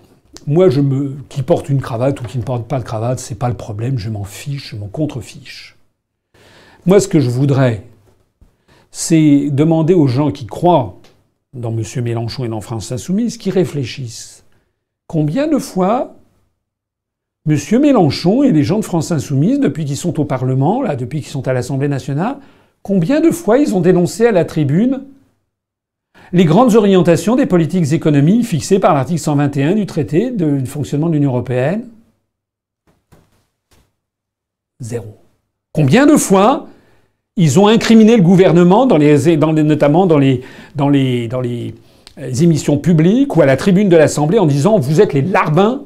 moi, je me, qui porte une cravate ou qui ne porte pas de cravate, c'est pas le problème, je m'en fiche, je m'en contrefiche. Moi, ce que je voudrais, c'est demander aux gens qui croient dans M. Mélenchon et dans France Insoumise, qui réfléchissent. Combien de fois M. Mélenchon et les gens de France Insoumise, depuis qu'ils sont au Parlement, là, depuis qu'ils sont à l'Assemblée nationale, combien de fois ils ont dénoncé à la tribune les grandes orientations des politiques économiques fixées par l'article 121 du traité de, fonctionnement de l'Union européenne Zéro. Combien de fois ils ont incriminé le gouvernement, notamment dans les, dans les euh, émissions publiques ou à la tribune de l'Assemblée, en disant Vous êtes les larbins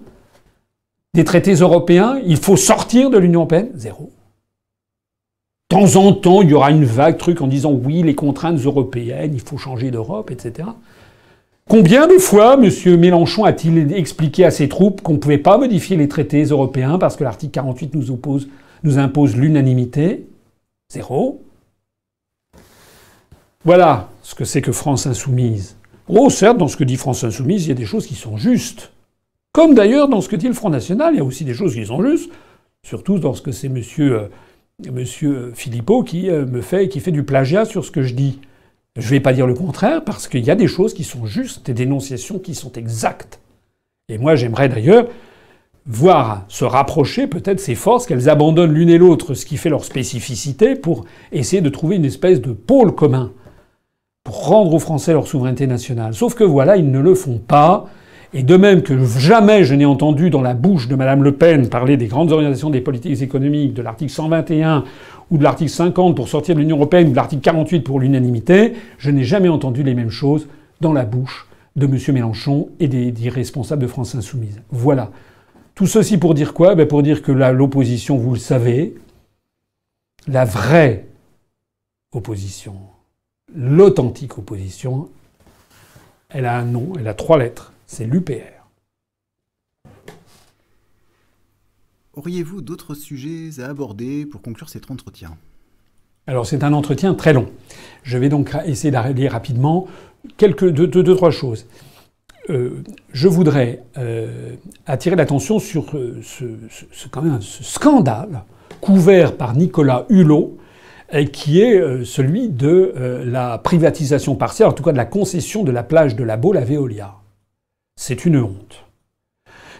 des traités européens, il faut sortir de l'Union européenne Zéro temps en temps, il y aura une vague truc en disant oui, les contraintes européennes, il faut changer d'Europe, etc. Combien de fois M. Mélenchon a-t-il expliqué à ses troupes qu'on ne pouvait pas modifier les traités européens parce que l'article 48 nous, nous impose l'unanimité Zéro. Voilà ce que c'est que France Insoumise. Oh, certes, dans ce que dit France Insoumise, il y a des choses qui sont justes. Comme d'ailleurs dans ce que dit le Front National, il y a aussi des choses qui sont justes, surtout dans ce que c'est M monsieur Philippot qui euh, me fait qui fait du plagiat sur ce que je dis. Je ne vais pas dire le contraire parce qu'il y a des choses qui sont justes, des dénonciations qui sont exactes. Et moi, j'aimerais d'ailleurs voir se rapprocher peut-être ces forces qu'elles abandonnent l'une et l'autre, ce qui fait leur spécificité, pour essayer de trouver une espèce de pôle commun pour rendre aux Français leur souveraineté nationale. Sauf que voilà, ils ne le font pas. Et de même que jamais je n'ai entendu dans la bouche de Mme Le Pen parler des grandes organisations des politiques économiques, de l'article 121 ou de l'article 50 pour sortir de l'Union européenne ou de l'article 48 pour l'unanimité, je n'ai jamais entendu les mêmes choses dans la bouche de M. Mélenchon et des, des responsables de France Insoumise. Voilà. Tout ceci pour dire quoi ben, Pour dire que l'opposition, vous le savez, la vraie opposition, l'authentique opposition, elle a un nom, elle a trois lettres c'est l'UPR. Auriez-vous
d'autres sujets à aborder pour conclure cet entretien
Alors c'est un entretien très long. Je vais donc essayer d'arrêter rapidement quelques deux, trois choses. Euh, je voudrais euh, attirer l'attention sur euh, ce, quand même, ce, scandale couvert par Nicolas Hulot, qui est celui de la privatisation partielle, en tout cas de la concession de la plage de la Baule à Veolia. C'est une honte.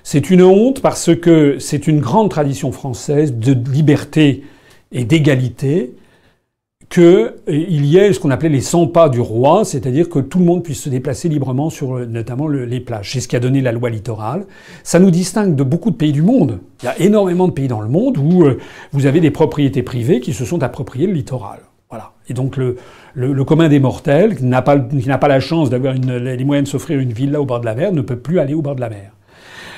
C'est une honte parce que c'est une grande tradition française de liberté et d'égalité qu'il y ait ce qu'on appelait les 100 pas du roi, c'est-à-dire que tout le monde puisse se déplacer librement sur notamment les plages. C'est ce qui a donné la loi littorale. Ça nous distingue de beaucoup de pays du monde. Il y a énormément de pays dans le monde où euh, vous avez des propriétés privées qui se sont appropriées le littoral. Voilà. Et donc le, commun des mortels, qui n'a pas, pas, la chance d'avoir les moyens de s'offrir une villa au bord de la mer, ne peut plus aller au bord de la mer.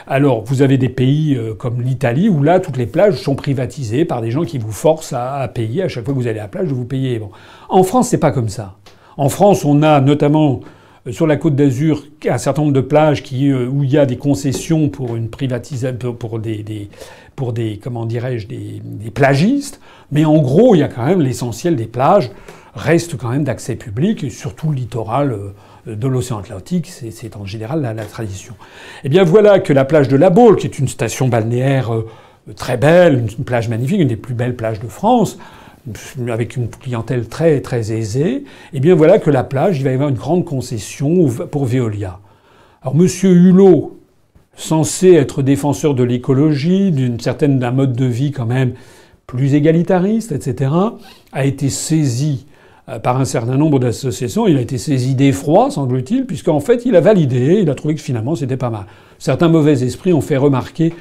Alors, vous avez des pays euh, comme l'Italie où là, toutes les plages sont privatisées par des gens qui vous forcent à, payer. À chaque fois que vous allez à la plage, vous payez. Bon. En France, c'est pas comme ça. En France, on a notamment euh, sur la Côte d'Azur, un certain nombre de plages euh, où il y a des concessions pour une privatisation, pour, des, comment dirais-je, des, plagistes. Mais en gros, il y a quand même l'essentiel des plages reste quand même d'accès public, surtout le littoral euh, de l'océan Atlantique, c'est en général la, la, tradition. Et eh bien voilà que la plage de La Baule, qui est une station balnéaire très belle, une plage magnifique, une des plus belles plages de France, avec une clientèle très très aisée, et eh bien voilà que la plage, il va y avoir une grande concession pour Veolia. Alors Monsieur Hulot, censé être défenseur de l'écologie, d'une certaine d'un mode de vie quand même plus égalitariste, etc., a été saisi euh, par un certain nombre d'associations. Il a été saisi d'effroi, semble-t-il, puisqu'en fait, il a validé, il a trouvé que finalement, c'était pas mal. Certains mauvais esprits ont fait remarquer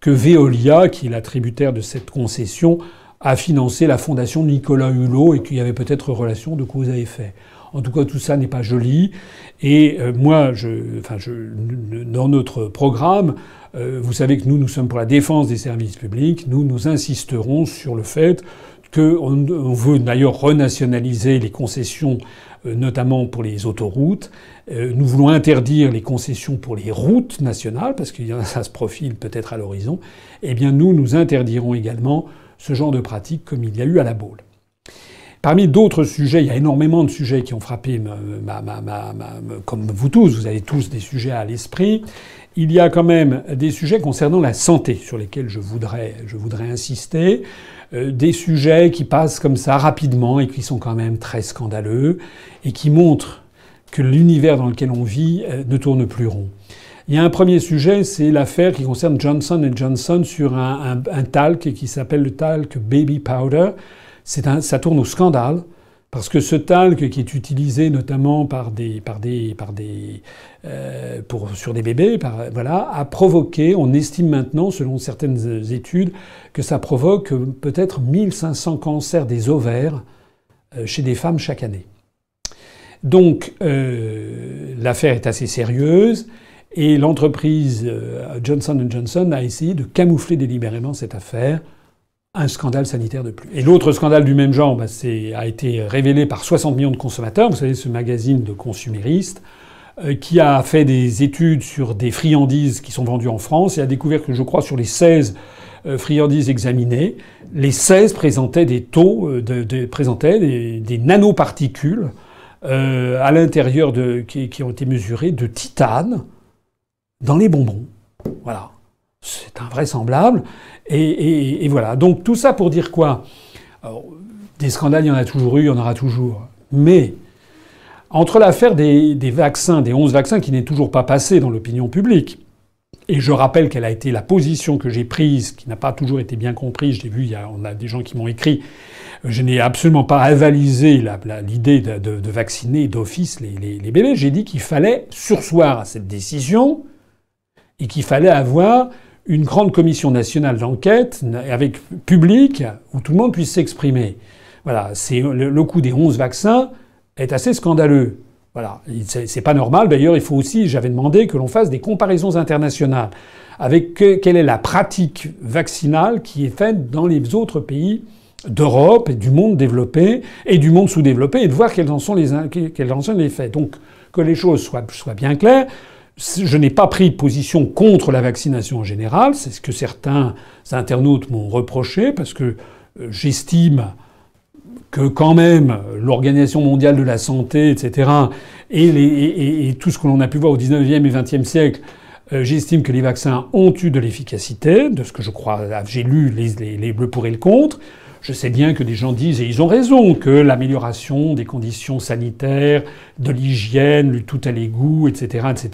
que Veolia, qui est la de cette concession, a financé la fondation de Nicolas Hulot et qu'il y avait peut-être relation de cause à effet. En tout cas, tout ça n'est pas joli. Et euh, moi, je, enfin, je, dans notre programme, euh, vous savez que nous, nous sommes pour la défense des services publics. Nous, nous insisterons sur le fait qu'on veut d'ailleurs renationaliser les concessions, euh, notamment pour les autoroutes. nous voulons interdire les concessions pour les routes nationales, parce que ça se profile peut-être à l'horizon. Eh bien, nous, nous interdirons également ce genre de pratique comme il y a eu à la Baule. Parmi d'autres sujets, il y a énormément de sujets qui ont frappé, comme vous tous, vous avez tous des sujets à l'esprit. Il y a quand même des sujets concernant la santé sur lesquels je voudrais, insister. Euh, des sujets qui passent comme ça rapidement et qui sont quand même très scandaleux et qui montrent que l'univers dans lequel on vit euh, ne tourne plus rond. Il y a un premier sujet, c'est l'affaire qui concerne Johnson Johnson sur un, talc qui s'appelle le talc Baby Powder. ça tourne au scandale. Parce que ce talc qui est utilisé notamment euh, sur des bébés, a provoqué, on estime maintenant, selon certaines études, que ça provoque peut-être 1500 cancers des ovaires euh, chez des femmes chaque année. Donc euh, l'affaire est assez sérieuse. Et l'entreprise euh, Johnson Johnson a essayé de camoufler délibérément cette affaire. Un scandale sanitaire de plus. Et l'autre scandale du même genre bah, a été révélé par 60 millions de consommateurs. Vous savez, ce magazine de consuméristes euh, qui a fait des études sur des friandises qui sont vendues en France et a découvert que je crois sur les 16 euh, friandises examinées, les 16 présentaient des taux, présentaient des, nanoparticules à l'intérieur de, qui, qui, ont été mesurées de titane dans les bonbons. Voilà. C'est invraisemblable. Et, voilà. Donc tout ça pour dire quoi Des scandales, il y en a toujours eu, il y en aura toujours. Mais entre l'affaire des, vaccins, des 11 vaccins qui n'est toujours pas passé dans l'opinion publique, et je rappelle quelle a été la position que j'ai prise, qui n'a pas toujours été bien comprise. J'ai vu, il y a, on a des gens qui m'ont écrit. Je n'ai absolument pas avalisé l'idée de, vacciner d'office les, les bébés. J'ai dit qu'il fallait sursoir à cette décision et qu'il fallait avoir une grande commission nationale d'enquête avec public où tout le monde puisse s'exprimer. Voilà, c'est le, coût des 11 vaccins est assez scandaleux. Voilà, c'est pas normal. D'ailleurs, il faut aussi, j'avais demandé que l'on fasse des comparaisons internationales avec quelle est la pratique vaccinale qui est faite dans les autres pays d'Europe et du monde développé et du monde sous-développé et de voir quels en sont les, quels en sont les faits. Donc que les choses soient, soient bien claires je n'ai pas pris position contre la vaccination en général, c'est ce que certains internautes m'ont reproché, parce que euh, j'estime que quand même l'Organisation mondiale de la santé, etc., et, tout ce que l'on a pu voir au 19e et 20e siècle, euh, j'estime que les vaccins ont eu de l'efficacité, de ce que je crois, j'ai lu les, bleus pour et le contre. Je sais bien que des gens disent, et ils ont raison, que l'amélioration des conditions sanitaires, de l'hygiène, le tout à l'égout, etc., etc.,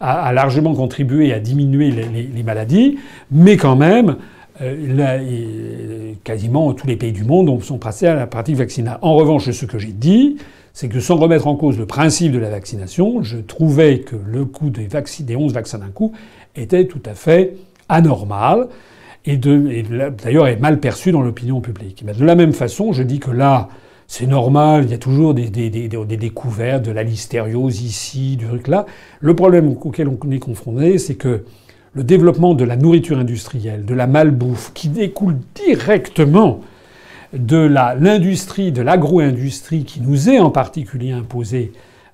a, largement contribué à diminuer les, maladies, mais quand même, euh, quasiment tous les pays du monde sont passés à la pratique vaccinale. En revanche, ce que j'ai dit, c'est que sans remettre en cause le principe de la vaccination, je trouvais que le coût des, des 11 vaccins d'un coup était tout à fait anormal et, d'ailleurs est mal perçu dans l'opinion publique. Eh ben, de la même façon, je dis que là, c'est normal, il y a toujours des, découvertes, de la listériose ici, du truc là. Le problème auquel on est confronté, c'est que le développement de la nourriture industrielle, de la malbouffe, qui découle directement de l'industrie, de l'agro-industrie qui nous est en particulier imposée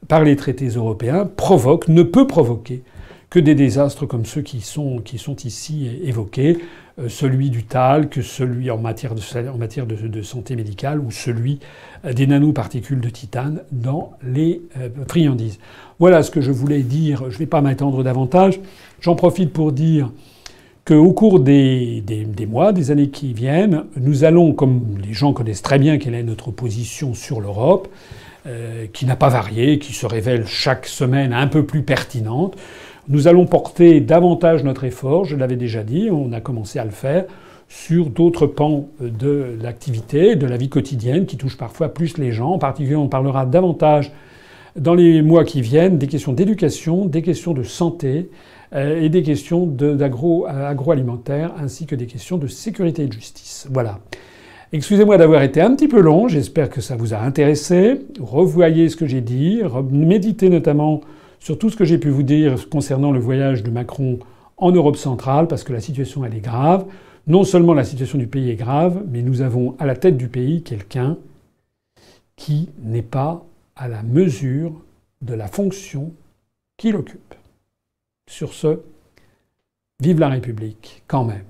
par les traités européens, provoque, ne peut provoquer que des désastres comme ceux qui sont ici évoqués. Euh, celui du talc, celui en matière, de, santé médicale ou celui euh, des nanoparticules de titane dans les priandises. Euh, friandises. Voilà ce que je voulais dire. Je ne vais pas m'attendre davantage. J'en profite pour dire qu'au cours des, mois, des années qui viennent, nous allons, comme les gens connaissent très bien quelle est notre position sur l'Europe, qui n'a pas varié, qui se révèle chaque semaine un peu plus pertinente, nous allons porter davantage notre effort, je l'avais déjà dit, on a commencé à le faire, sur d'autres pans euh, de l'activité, de la vie quotidienne, qui touche parfois plus les gens. En particulier, on parlera davantage dans les mois qui viennent des questions d'éducation, des questions de santé euh, et des questions d'agroalimentaire, euh, ainsi que des questions de sécurité et de justice. Voilà. Excusez-moi d'avoir été un petit peu long, j'espère que ça vous a intéressé. Revoyez ce que j'ai dit, méditez notamment sur tout ce que j'ai pu vous dire concernant le voyage de Macron en Europe centrale, parce que la situation, elle est grave. Non seulement la situation du pays est grave, mais nous avons à la tête du pays quelqu'un qui n'est pas à la mesure de la fonction qu'il occupe. Sur ce, vive la République quand même,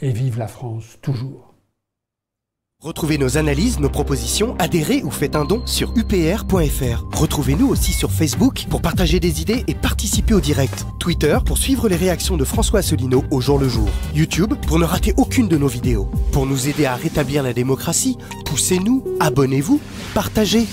et vive la France toujours.
Retrouvez nos analyses, nos propositions, adhérez ou faites un don sur upr.fr. Retrouvez-nous aussi sur Facebook pour partager des idées et participer au direct. Twitter pour suivre les réactions de François Asselineau au jour le jour. YouTube pour ne rater aucune de nos vidéos. Pour nous aider à rétablir la démocratie, poussez-nous, abonnez-vous, partagez.